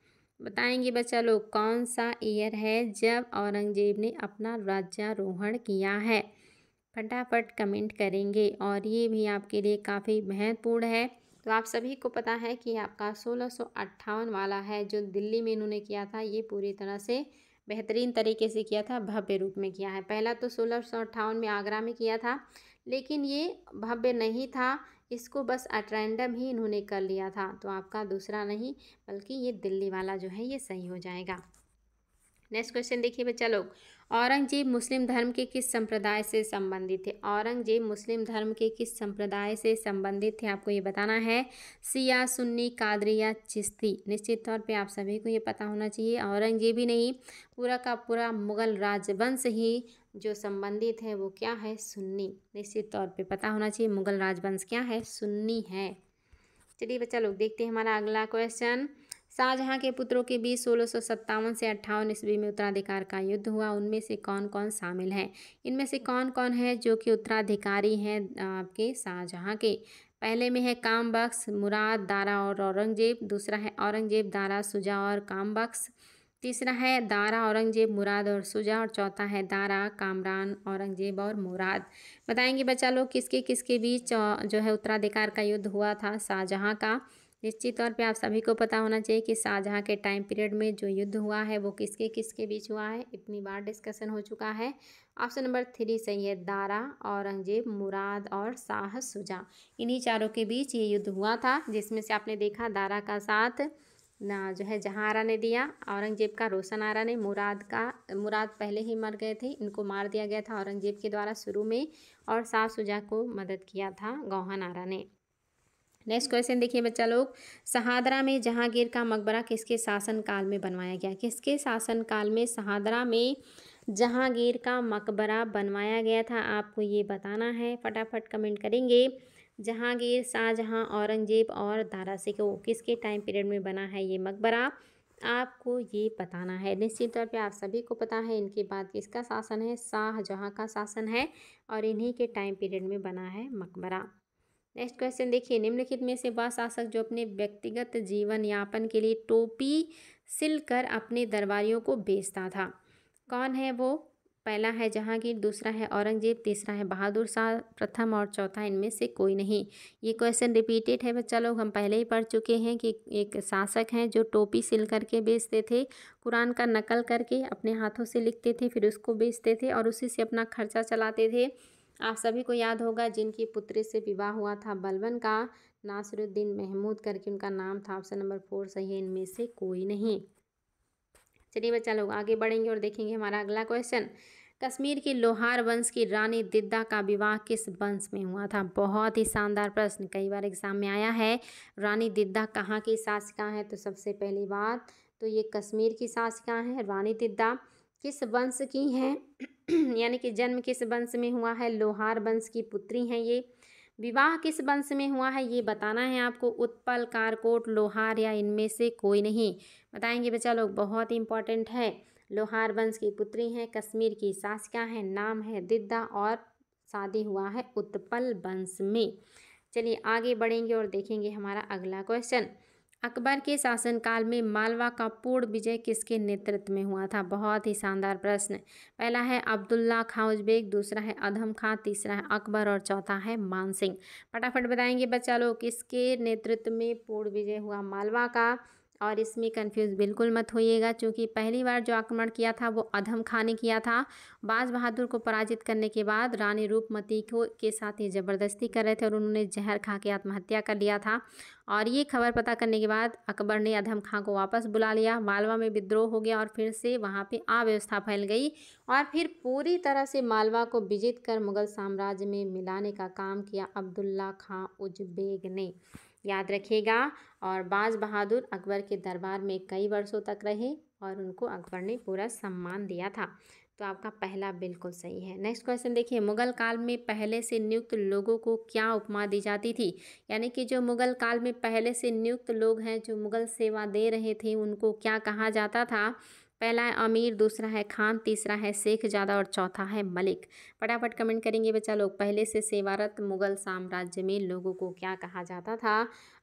बताएंगे बच्चा लोग कौन सा ईयर है जब औरंगजेब ने अपना राज्यारोहण किया है फटाफट कमेंट करेंगे और ये भी आपके लिए काफ़ी महत्वपूर्ण है तो आप सभी को पता है कि आपका सोलह वाला है जो दिल्ली में इन्होंने किया था ये पूरी तरह से बेहतरीन तरीके से किया था भव्य रूप में किया है पहला तो सोलह में आगरा में किया था लेकिन ये भव्य नहीं था इसको बस एट रैंडम ही इन्होंने कर लिया था तो आपका दूसरा नहीं बल्कि ये दिल्ली वाला जो है ये सही हो जाएगा नेक्स्ट क्वेश्चन देखिए बच्चा लोग औरंगजेब मुस्लिम धर्म के किस संप्रदाय से संबंधित थे औरंगजेब मुस्लिम धर्म के किस संप्रदाय से संबंधित थे आपको ये बताना है सिया सुन्नी कादरिया चिश्ती निश्चित तौर पे आप सभी को ये पता होना चाहिए औरंगजेब ही नहीं पूरा का पूरा मुगल राजवंश ही जो संबंधित है वो क्या है सुन्नी निश्चित तौर पे पता होना चाहिए मुगल राजवंश क्या है सुन्नी है चलिए बच्चा लोग देखते हैं हमारा अगला क्वेश्चन शाहजहाँ के पुत्रों के बीच सोलह सौ सत्तावन से अट्ठावन ईस्वी में उत्तराधिकार का युद्ध हुआ उनमें से कौन कौन शामिल हैं इनमें से कौन कौन है जो कि उत्तराधिकारी हैं आपके शाहजहाँ के पहले में है कामबख्श मुराद दारा और औरंगजेब दूसरा है औरंगजेब दारा सुजा और कामबख्श तीसरा है दारा औरंगजेब मुराद और सुजा और चौथा है दारा कामरान औरंगजेब और मुराद बताएंगे बच्चा लोग किसके किसके बीच जो है उत्तराधिकार का युद्ध हुआ था शाहजहाँ का निश्चित तौर पे आप सभी को पता होना चाहिए कि शाहजहाँ के टाइम पीरियड में जो युद्ध हुआ है वो किसके किसके बीच हुआ है इतनी बार डिस्कशन हो चुका है ऑप्शन नंबर थ्री सही है दारा औरंगजेब मुराद और शाह सुजा इन्हीं चारों के बीच ये युद्ध हुआ था जिसमें से आपने देखा दारा का साथ ना जो है जहाँ आरा ने दिया औरंगजेब का रोशन आरा ने मुराद का मुराद पहले ही मर गए थे इनको मार दिया गया था औरंगजेब के द्वारा शुरू में और सास सुजा को मदद किया था गौहन आरा ने नेक्स्ट क्वेश्चन देखिए बच्चा लोग सहादरा में जहांगीर का मकबरा किसके शासन काल में बनवाया गया किसके शासन काल में सहादरा में जहांगीर का मकबरा बनवाया गया था आपको ये बताना है फटाफट कमेंट करेंगे जहांगीर शाहजहाँ औरंगजेब और दारा सिंह किसके टाइम पीरियड में बना है ये मकबरा आपको ये बताना है निश्चित तौर पे आप सभी को पता है इनके बाद किसका शासन है शाहजहाँ का शासन है और इन्हीं के टाइम पीरियड में बना है मकबरा नेक्स्ट क्वेश्चन देखिए निम्नलिखित में से वह शासक जो अपने व्यक्तिगत जीवन यापन के लिए टोपी सिलकर अपने दरबारियों को बेचता था कौन है वो पहला है जहांगीर दूसरा है औरंगजेब तीसरा है बहादुर शाह प्रथम और चौथा इनमें से कोई नहीं ये क्वेश्चन रिपीटेड है बच्चा लोग हम पहले ही पढ़ चुके हैं कि एक शासक हैं जो टोपी सिल करके बेचते थे कुरान का नकल करके अपने हाथों से लिखते थे फिर उसको बेचते थे और उसी से अपना खर्चा चलाते थे आप सभी को याद होगा जिनकी पुत्री से विवाह हुआ था बलबन का नासिरुद्दीन महमूद करके उनका नाम था ऑप्शन नंबर फोर सही है इनमें से कोई नहीं चलिए बच्चा लोग आगे बढ़ेंगे और देखेंगे हमारा अगला क्वेश्चन कश्मीर की लोहार वंश की रानी दिद्दा का विवाह किस वंश में हुआ था बहुत ही शानदार प्रश्न कई बार एग्जाम में आया है रानी दिद्दा कहाँ की शासिका है तो सबसे पहली बात तो ये कश्मीर की शासिका है रानी दिद्दा किस वंश की हैं यानी कि जन्म किस वंश में हुआ है लोहार वंश की पुत्री हैं ये विवाह किस वंश में हुआ है ये बताना है आपको उत्पल कारकोट लोहार या इनमें से कोई नहीं बताएंगे बच्चा लोग बहुत इंपॉर्टेंट है लोहार वंश की पुत्री हैं कश्मीर की शासिका हैं नाम है दिद्दा और शादी हुआ है उत्पल वंश में चलिए आगे बढ़ेंगे और देखेंगे हमारा अगला क्वेश्चन अकबर के शासनकाल में मालवा का पूर्ण विजय किसके नेतृत्व में हुआ था बहुत ही शानदार प्रश्न पहला है अब्दुल्ला खाउज बेग दूसरा है अधम खां तीसरा है अकबर और चौथा है मानसिंह फटाफट बताएंगे बच्चा लोग किसके नेतृत्व में पूर्ण विजय हुआ मालवा का और इसमें कंफ्यूज बिल्कुल मत होइएगा क्योंकि पहली बार जो आक्रमण किया था वो अधम खान ने किया था बाज बहादुर को पराजित करने के बाद रानी रूपमती को के साथ ये ज़बरदस्ती कर रहे थे और उन्होंने जहर खा के आत्महत्या कर लिया था और ये खबर पता करने के बाद अकबर ने अधम खां को वापस बुला लिया मालवा में विद्रोह हो गया और फिर से वहाँ पर अव्यवस्था फैल गई और फिर पूरी तरह से मालवा को विजित कर मुगल साम्राज्य में मिलाने का काम किया अब्दुल्ला खां उजबेग ने याद रखिएगा और बाज बहादुर अकबर के दरबार में कई वर्षों तक रहे और उनको अकबर ने पूरा सम्मान दिया था तो आपका पहला बिल्कुल सही है नेक्स्ट क्वेश्चन देखिए मुगल काल में पहले से नियुक्त लोगों को क्या उपमा दी जाती थी यानी कि जो मुगल काल में पहले से नियुक्त लोग हैं जो मुगल सेवा दे रहे थे उनको क्या कहा जाता था पहला है अमीर दूसरा है खान तीसरा है शेख जादा और चौथा है मलिक फटाफट कमेंट करेंगे बच्चा लोग पहले से सेवारत मुगल साम्राज्य में लोगों को क्या कहा जाता था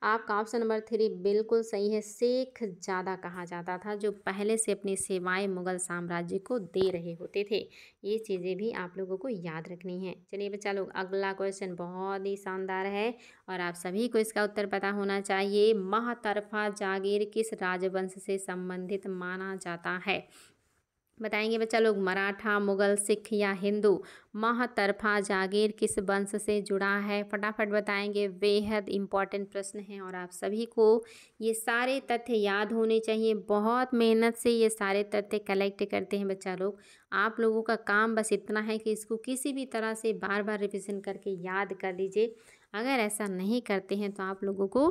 आपका ऑप्शन नंबर थ्री बिल्कुल सही है शेख ज़्यादा कहा जाता था जो पहले से अपनी सेवाएं मुगल साम्राज्य को दे रहे होते थे ये चीज़ें भी आप लोगों को याद रखनी है चलिए बच्चा लोग अगला क्वेश्चन बहुत ही शानदार है और आप सभी को इसका उत्तर पता होना चाहिए महतरफा जागीर किस राजवंश से संबंधित माना जाता है बताएंगे बच्चा लोग मराठा मुगल सिख या हिंदू महातरफा जागीर किस वंश से जुड़ा है फटाफट बताएंगे बेहद इम्पॉर्टेंट प्रश्न है और आप सभी को ये सारे तथ्य याद होने चाहिए बहुत मेहनत से ये सारे तथ्य कलेक्ट करते हैं बच्चा लोग आप लोगों का काम बस इतना है कि इसको किसी भी तरह से बार बार रिविज़न करके याद कर लीजिए अगर ऐसा नहीं करते हैं तो आप लोगों को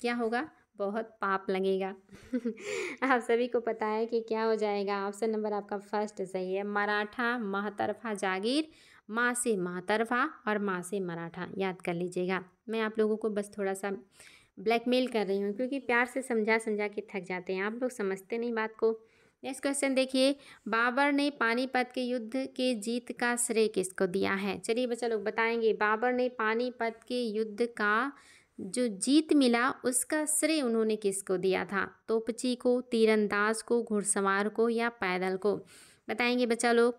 क्या होगा बहुत पाप लगेगा आप सभी को पता है कि क्या हो जाएगा ऑप्शन नंबर आपका फर्स्ट सही है मराठा महतरफा जागीर माँ से महतरफा और माँ से मराठा याद कर लीजिएगा मैं आप लोगों को बस थोड़ा सा ब्लैकमेल कर रही हूँ क्योंकि प्यार से समझा समझा के थक जाते हैं आप लोग समझते नहीं बात को नेक्स्ट क्वेश्चन देखिए बाबर ने पानीपत के युद्ध के जीत का श्रेय किसको दिया है चलिए बच्चा लोग बताएंगे बाबर ने पानीपत के युद्ध का जो जीत मिला उसका श्रेय उन्होंने किसको दिया था तोपची को तीरंदाज को घुड़सवार को या पैदल को बताएंगे बच्चा लोग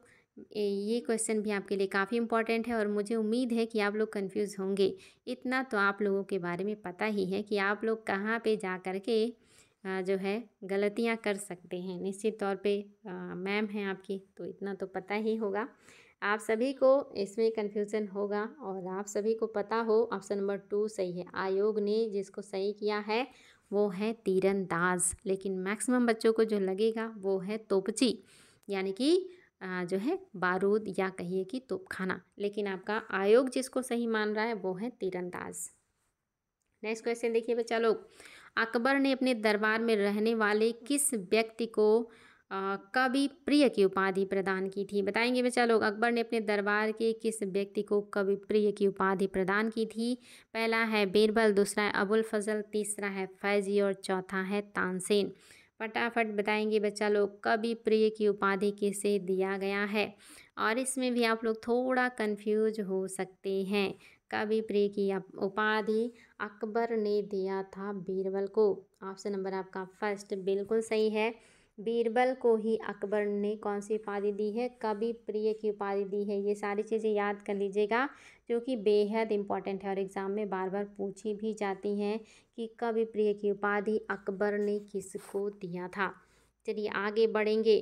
ये क्वेश्चन भी आपके लिए काफ़ी इंपॉर्टेंट है और मुझे उम्मीद है कि आप लोग कंफ्यूज होंगे इतना तो आप लोगों के बारे में पता ही है कि आप लोग कहाँ पे जा कर के जो है गलतियाँ कर सकते हैं निश्चित तौर पे मैम हैं आपकी तो इतना तो पता ही होगा आप सभी को इसमें कन्फ्यूज़न होगा और आप सभी को पता हो ऑप्शन नंबर टू सही है आयोग ने जिसको सही किया है वो है तीरंदाज लेकिन मैक्सिमम बच्चों को जो लगेगा वो है तोपची यानी कि जो है बारूद या कहिए कि तोपखाना लेकिन आपका आयोग जिसको सही मान रहा है वो है तीरंदाज नेक्स्ट क्वेश्चन देखिए बच्चा लोग अकबर ने अपने दरबार में रहने वाले किस व्यक्ति को कवि प्रिय की उपाधि प्रदान की थी बताएंगे बच्चा लोग अकबर ने अपने दरबार के किस व्यक्ति को कवि प्रिय की उपाधि प्रदान की थी पहला है बीरबल दूसरा है अबुल फजल तीसरा है फैजी और चौथा है तानसेन फटाफट बताएंगे बच्चा लोग कवि प्रिय की उपाधि किसे दिया गया है और इसमें भी आप लोग थोड़ा कन्फ्यूज़ हो सकते हैं कवि प्रिय की उपाधि अकबर ने दिया था बीरबल को ऑप्शन नंबर आपका फर्स्ट बिल्कुल सही है बीरबल को ही अकबर ने कौन सी उपाधि दी है कभी प्रिय की उपाधि दी है ये सारी चीज़ें याद कर लीजिएगा जो कि बेहद इंपॉर्टेंट है और एग्ज़ाम में बार बार पूछी भी जाती हैं कि कवि प्रिय की उपाधि अकबर ने किसको दिया था चलिए आगे बढ़ेंगे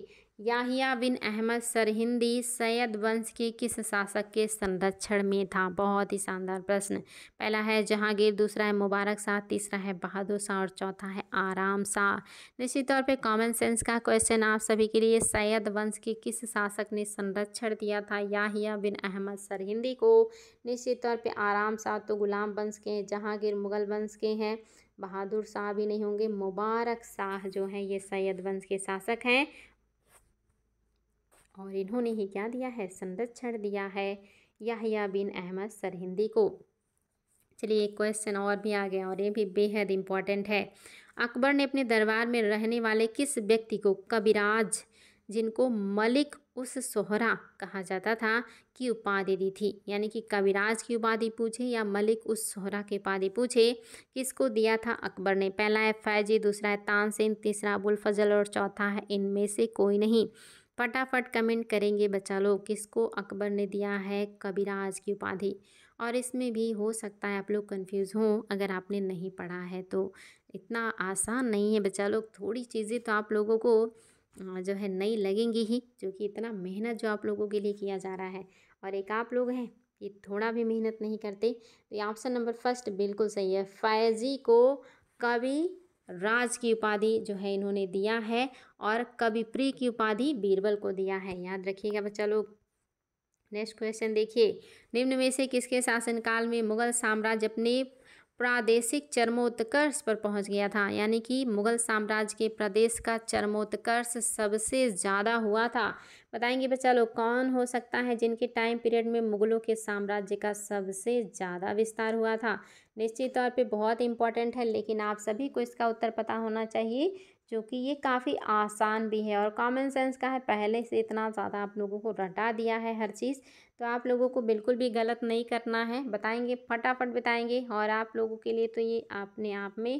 याहिया बिन अहमद सरहिंदी सैयद वंश के किस शासक के संरक्षण में था बहुत ही शानदार प्रश्न पहला है जहांगीर दूसरा है मुबारक शाह तीसरा है बहादुर शाह और चौथा है आराम शाह निश्चित तौर पे कॉमन सेंस का क्वेश्चन आप सभी के लिए सैयद वंश के किस शासक ने संरक्षण दिया था याहिया बिन अहमद सरहिंदी को निश्चित तौर पर आराम शाह तो गुलाम वंश के हैं जहांगीर मुगल वंश के हैं बहादुर शाह भी नहीं होंगे मुबारक शाह जो हैं ये सैयद वंश के शासक हैं और इन्होंने ही क्या दिया है संरक्षण दिया है याहिया बिन अहमद सरहिंदी को चलिए एक क्वेश्चन और भी आ गया और ये भी बेहद इम्पॉर्टेंट है अकबर ने अपने दरबार में रहने वाले किस व्यक्ति को कबिराज जिनको मलिक उस सोहरा कहा जाता था की उपाधि दी थी यानी कि कविराज की उपाधि पूछे या मलिक उस सोहरा की उपाधि पूछे किसको दिया था अकबर ने पहला है फैजी दूसरा है तानसेन तीसरा अबुल फजल और चौथा है इनमें से कोई नहीं फटाफट कमेंट करेंगे बच्चा लोग किसको अकबर ने दिया है कबीराज की उपाधि और इसमें भी हो सकता है आप लोग कंफ्यूज हों अगर आपने नहीं पढ़ा है तो इतना आसान नहीं है बच्चा लोग थोड़ी चीज़ें तो आप लोगों को जो है नई लगेंगी ही क्योंकि इतना मेहनत जो आप लोगों के लिए किया जा रहा है और एक आप लोग हैं ये थोड़ा भी मेहनत नहीं करते तो ये ऑप्शन नंबर फर्स्ट बिल्कुल सही है फैजी को कभी राज की उपाधि जो है इन्होंने दिया है और कवि प्रिय की उपाधि बीरबल को दिया है याद रखिएगा बच्चा लोग नेक्स्ट क्वेश्चन देखिए निम्न में से किसके शासनकाल में मुगल साम्राज्य अपने प्रादेशिक चरमोत्कर्ष पर पहुंच गया था यानी कि मुगल साम्राज्य के प्रदेश का चरमोत्कर्ष सबसे ज़्यादा हुआ था बताएंगे बच्चा लोग कौन हो सकता है जिनके टाइम पीरियड में मुगलों के साम्राज्य का सबसे ज़्यादा विस्तार हुआ था निश्चित तौर पे बहुत इम्पॉर्टेंट है लेकिन आप सभी को इसका उत्तर पता होना चाहिए जो कि ये काफ़ी आसान भी है और कॉमन सेंस का है पहले से इतना ज़्यादा आप लोगों को रटा दिया है हर चीज़ तो आप लोगों को बिल्कुल भी गलत नहीं करना है बताएंगे फटाफट बताएंगे और आप लोगों के लिए तो ये अपने आप में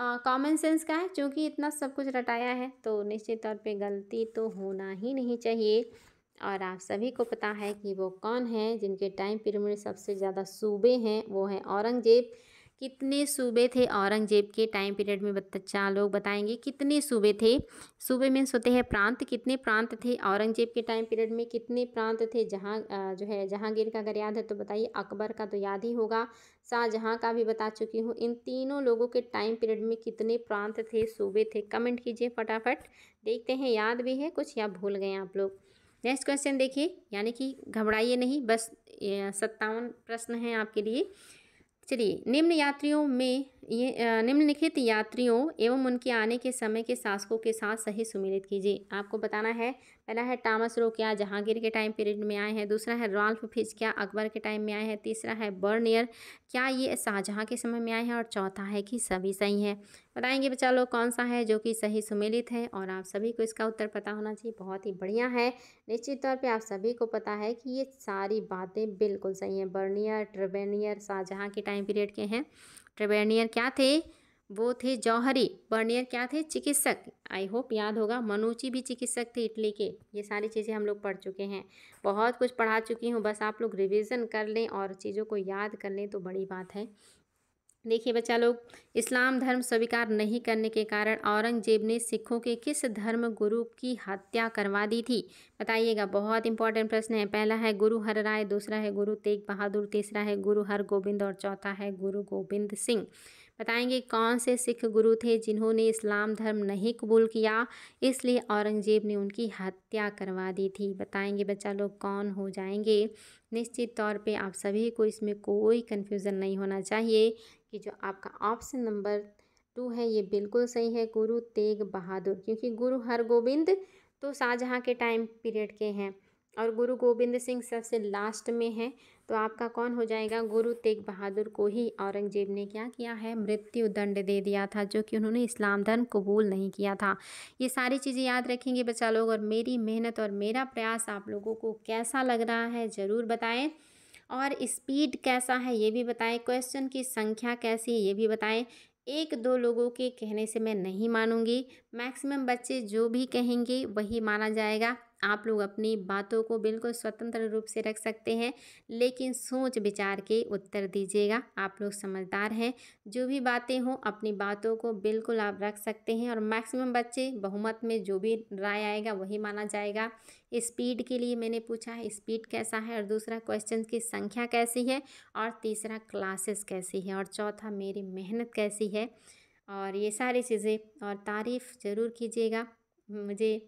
कॉमन सेंस का है क्योंकि इतना सब कुछ रटाया है तो निश्चित तौर पर गलती तो होना ही नहीं चाहिए और आप सभी को पता है कि वो कौन है जिनके टाइम पीरियड में सबसे ज़्यादा सूबे हैं वो हैं औरंगजेब कितने सूबे थे औरंगजेब के टाइम पीरियड में बच्चा लोग बताएंगे कितने सूबे थे सूबे में सोते हैं प्रांत कितने प्रांत थे औरंगजेब के टाइम पीरियड में कितने प्रांत थे जहाँ जो है जहांगीर का अगर याद है तो बताइए अकबर का तो याद ही होगा शाहजहाँ का भी बता चुकी हूँ इन तीनों लोगों के टाइम पीरियड में कितने प्रांत थे सूबे थे कमेंट कीजिए फटाफट देखते हैं याद भी है कुछ या भूल गए आप लोग नेक्स्ट क्वेश्चन देखिए यानी कि घबराइए नहीं बस सत्तावन प्रश्न हैं आपके लिए चलिए निम्न यात्रियों में ये निम्नलिखित यात्रियों एवं उनके आने के समय के शासकों के साथ सही सुमेलित कीजिए आपको बताना है पहला है टामस रो क्या जहांगीर के टाइम पीरियड में आए हैं दूसरा है रॉल्फ फिज क्या अकबर के टाइम में आए हैं तीसरा है बर्नियर क्या ये शाहजहाँ के समय में आए हैं और चौथा है कि सभी सही है बताएंगे बच्चा लोग कौन सा है जो कि सही सुमेलित है और आप सभी को इसका उत्तर पता होना चाहिए बहुत ही बढ़िया है निश्चित तौर पर आप सभी को पता है कि ये सारी बातें बिल्कुल सही हैं बर्नियर ट्रिबेनियर शाहजहाँ के टाइम पीरियड के हैं ट्रेबेनियर क्या थे वो थे जौहरी बर्नियर क्या थे चिकित्सक आई होप याद होगा मनुची भी चिकित्सक थे इटली के ये सारी चीज़ें हम लोग पढ़ चुके हैं बहुत कुछ पढ़ा चुकी हूँ बस आप लोग रिविज़न कर लें और चीज़ों को याद कर लें तो बड़ी बात है देखिए बच्चा लोग इस्लाम धर्म स्वीकार नहीं करने के कारण औरंगजेब ने सिखों के किस धर्म गुरु की हत्या करवा दी थी बताइएगा बहुत इंपॉर्टेंट प्रश्न है पहला है गुरु हर राय दूसरा है गुरु तेग बहादुर तीसरा है गुरु हर गोविंद और चौथा है गुरु गोविंद सिंह बताएंगे कौन से सिख गुरु थे जिन्होंने इस्लाम धर्म नहीं कबूल किया इसलिए औरंगजेब ने उनकी हत्या करवा दी थी बताएंगे बच्चा लोग कौन हो जाएंगे निश्चित तौर पे आप सभी को इसमें कोई कन्फ्यूज़न नहीं होना चाहिए कि जो आपका ऑप्शन नंबर टू है ये बिल्कुल सही है गुरु तेग बहादुर क्योंकि गुरु हर गोविंद तो शाहजहाँ के टाइम पीरियड के हैं और गुरु गोविंद सिंह सबसे लास्ट में हैं तो आपका कौन हो जाएगा गुरु तेग बहादुर को ही औरंगजेब ने क्या किया है मृत्यु दंड दे दिया था जो कि उन्होंने इस्लाम धर्म कबूल नहीं किया था ये सारी चीज़ें याद रखेंगे बच्चा लोग और मेरी मेहनत और मेरा प्रयास आप लोगों को कैसा लग रहा है ज़रूर बताएँ और स्पीड कैसा है ये भी बताएं क्वेश्चन की संख्या कैसी है ये भी बताएं एक दो लोगों के कहने से मैं नहीं मानूंगी मैक्सिमम बच्चे जो भी कहेंगे वही माना जाएगा आप लोग अपनी बातों को बिल्कुल स्वतंत्र रूप से रख सकते हैं लेकिन सोच विचार के उत्तर दीजिएगा आप लोग समझदार हैं जो भी बातें हों अपनी बातों को बिल्कुल आप रख सकते हैं और मैक्सिमम बच्चे बहुमत में जो भी राय आएगा वही माना जाएगा स्पीड के लिए मैंने पूछा है स्पीड कैसा है और दूसरा क्वेश्चन की संख्या कैसी है और तीसरा क्लासेस कैसी है और चौथा मेरी मेहनत कैसी है और ये सारी चीज़ें और तारीफ़ ज़रूर कीजिएगा मुझे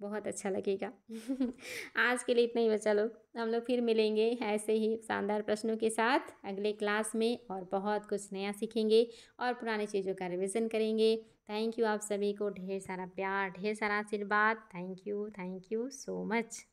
बहुत अच्छा लगेगा आज के लिए इतना ही बच्चा लोग हम लोग फिर मिलेंगे ऐसे ही शानदार प्रश्नों के साथ अगले क्लास में और बहुत कुछ नया सीखेंगे और पुरानी चीज़ों का रिविज़न करेंगे थैंक यू आप सभी को ढेर सारा प्यार ढेर सारा आशीर्वाद thank you thank you so much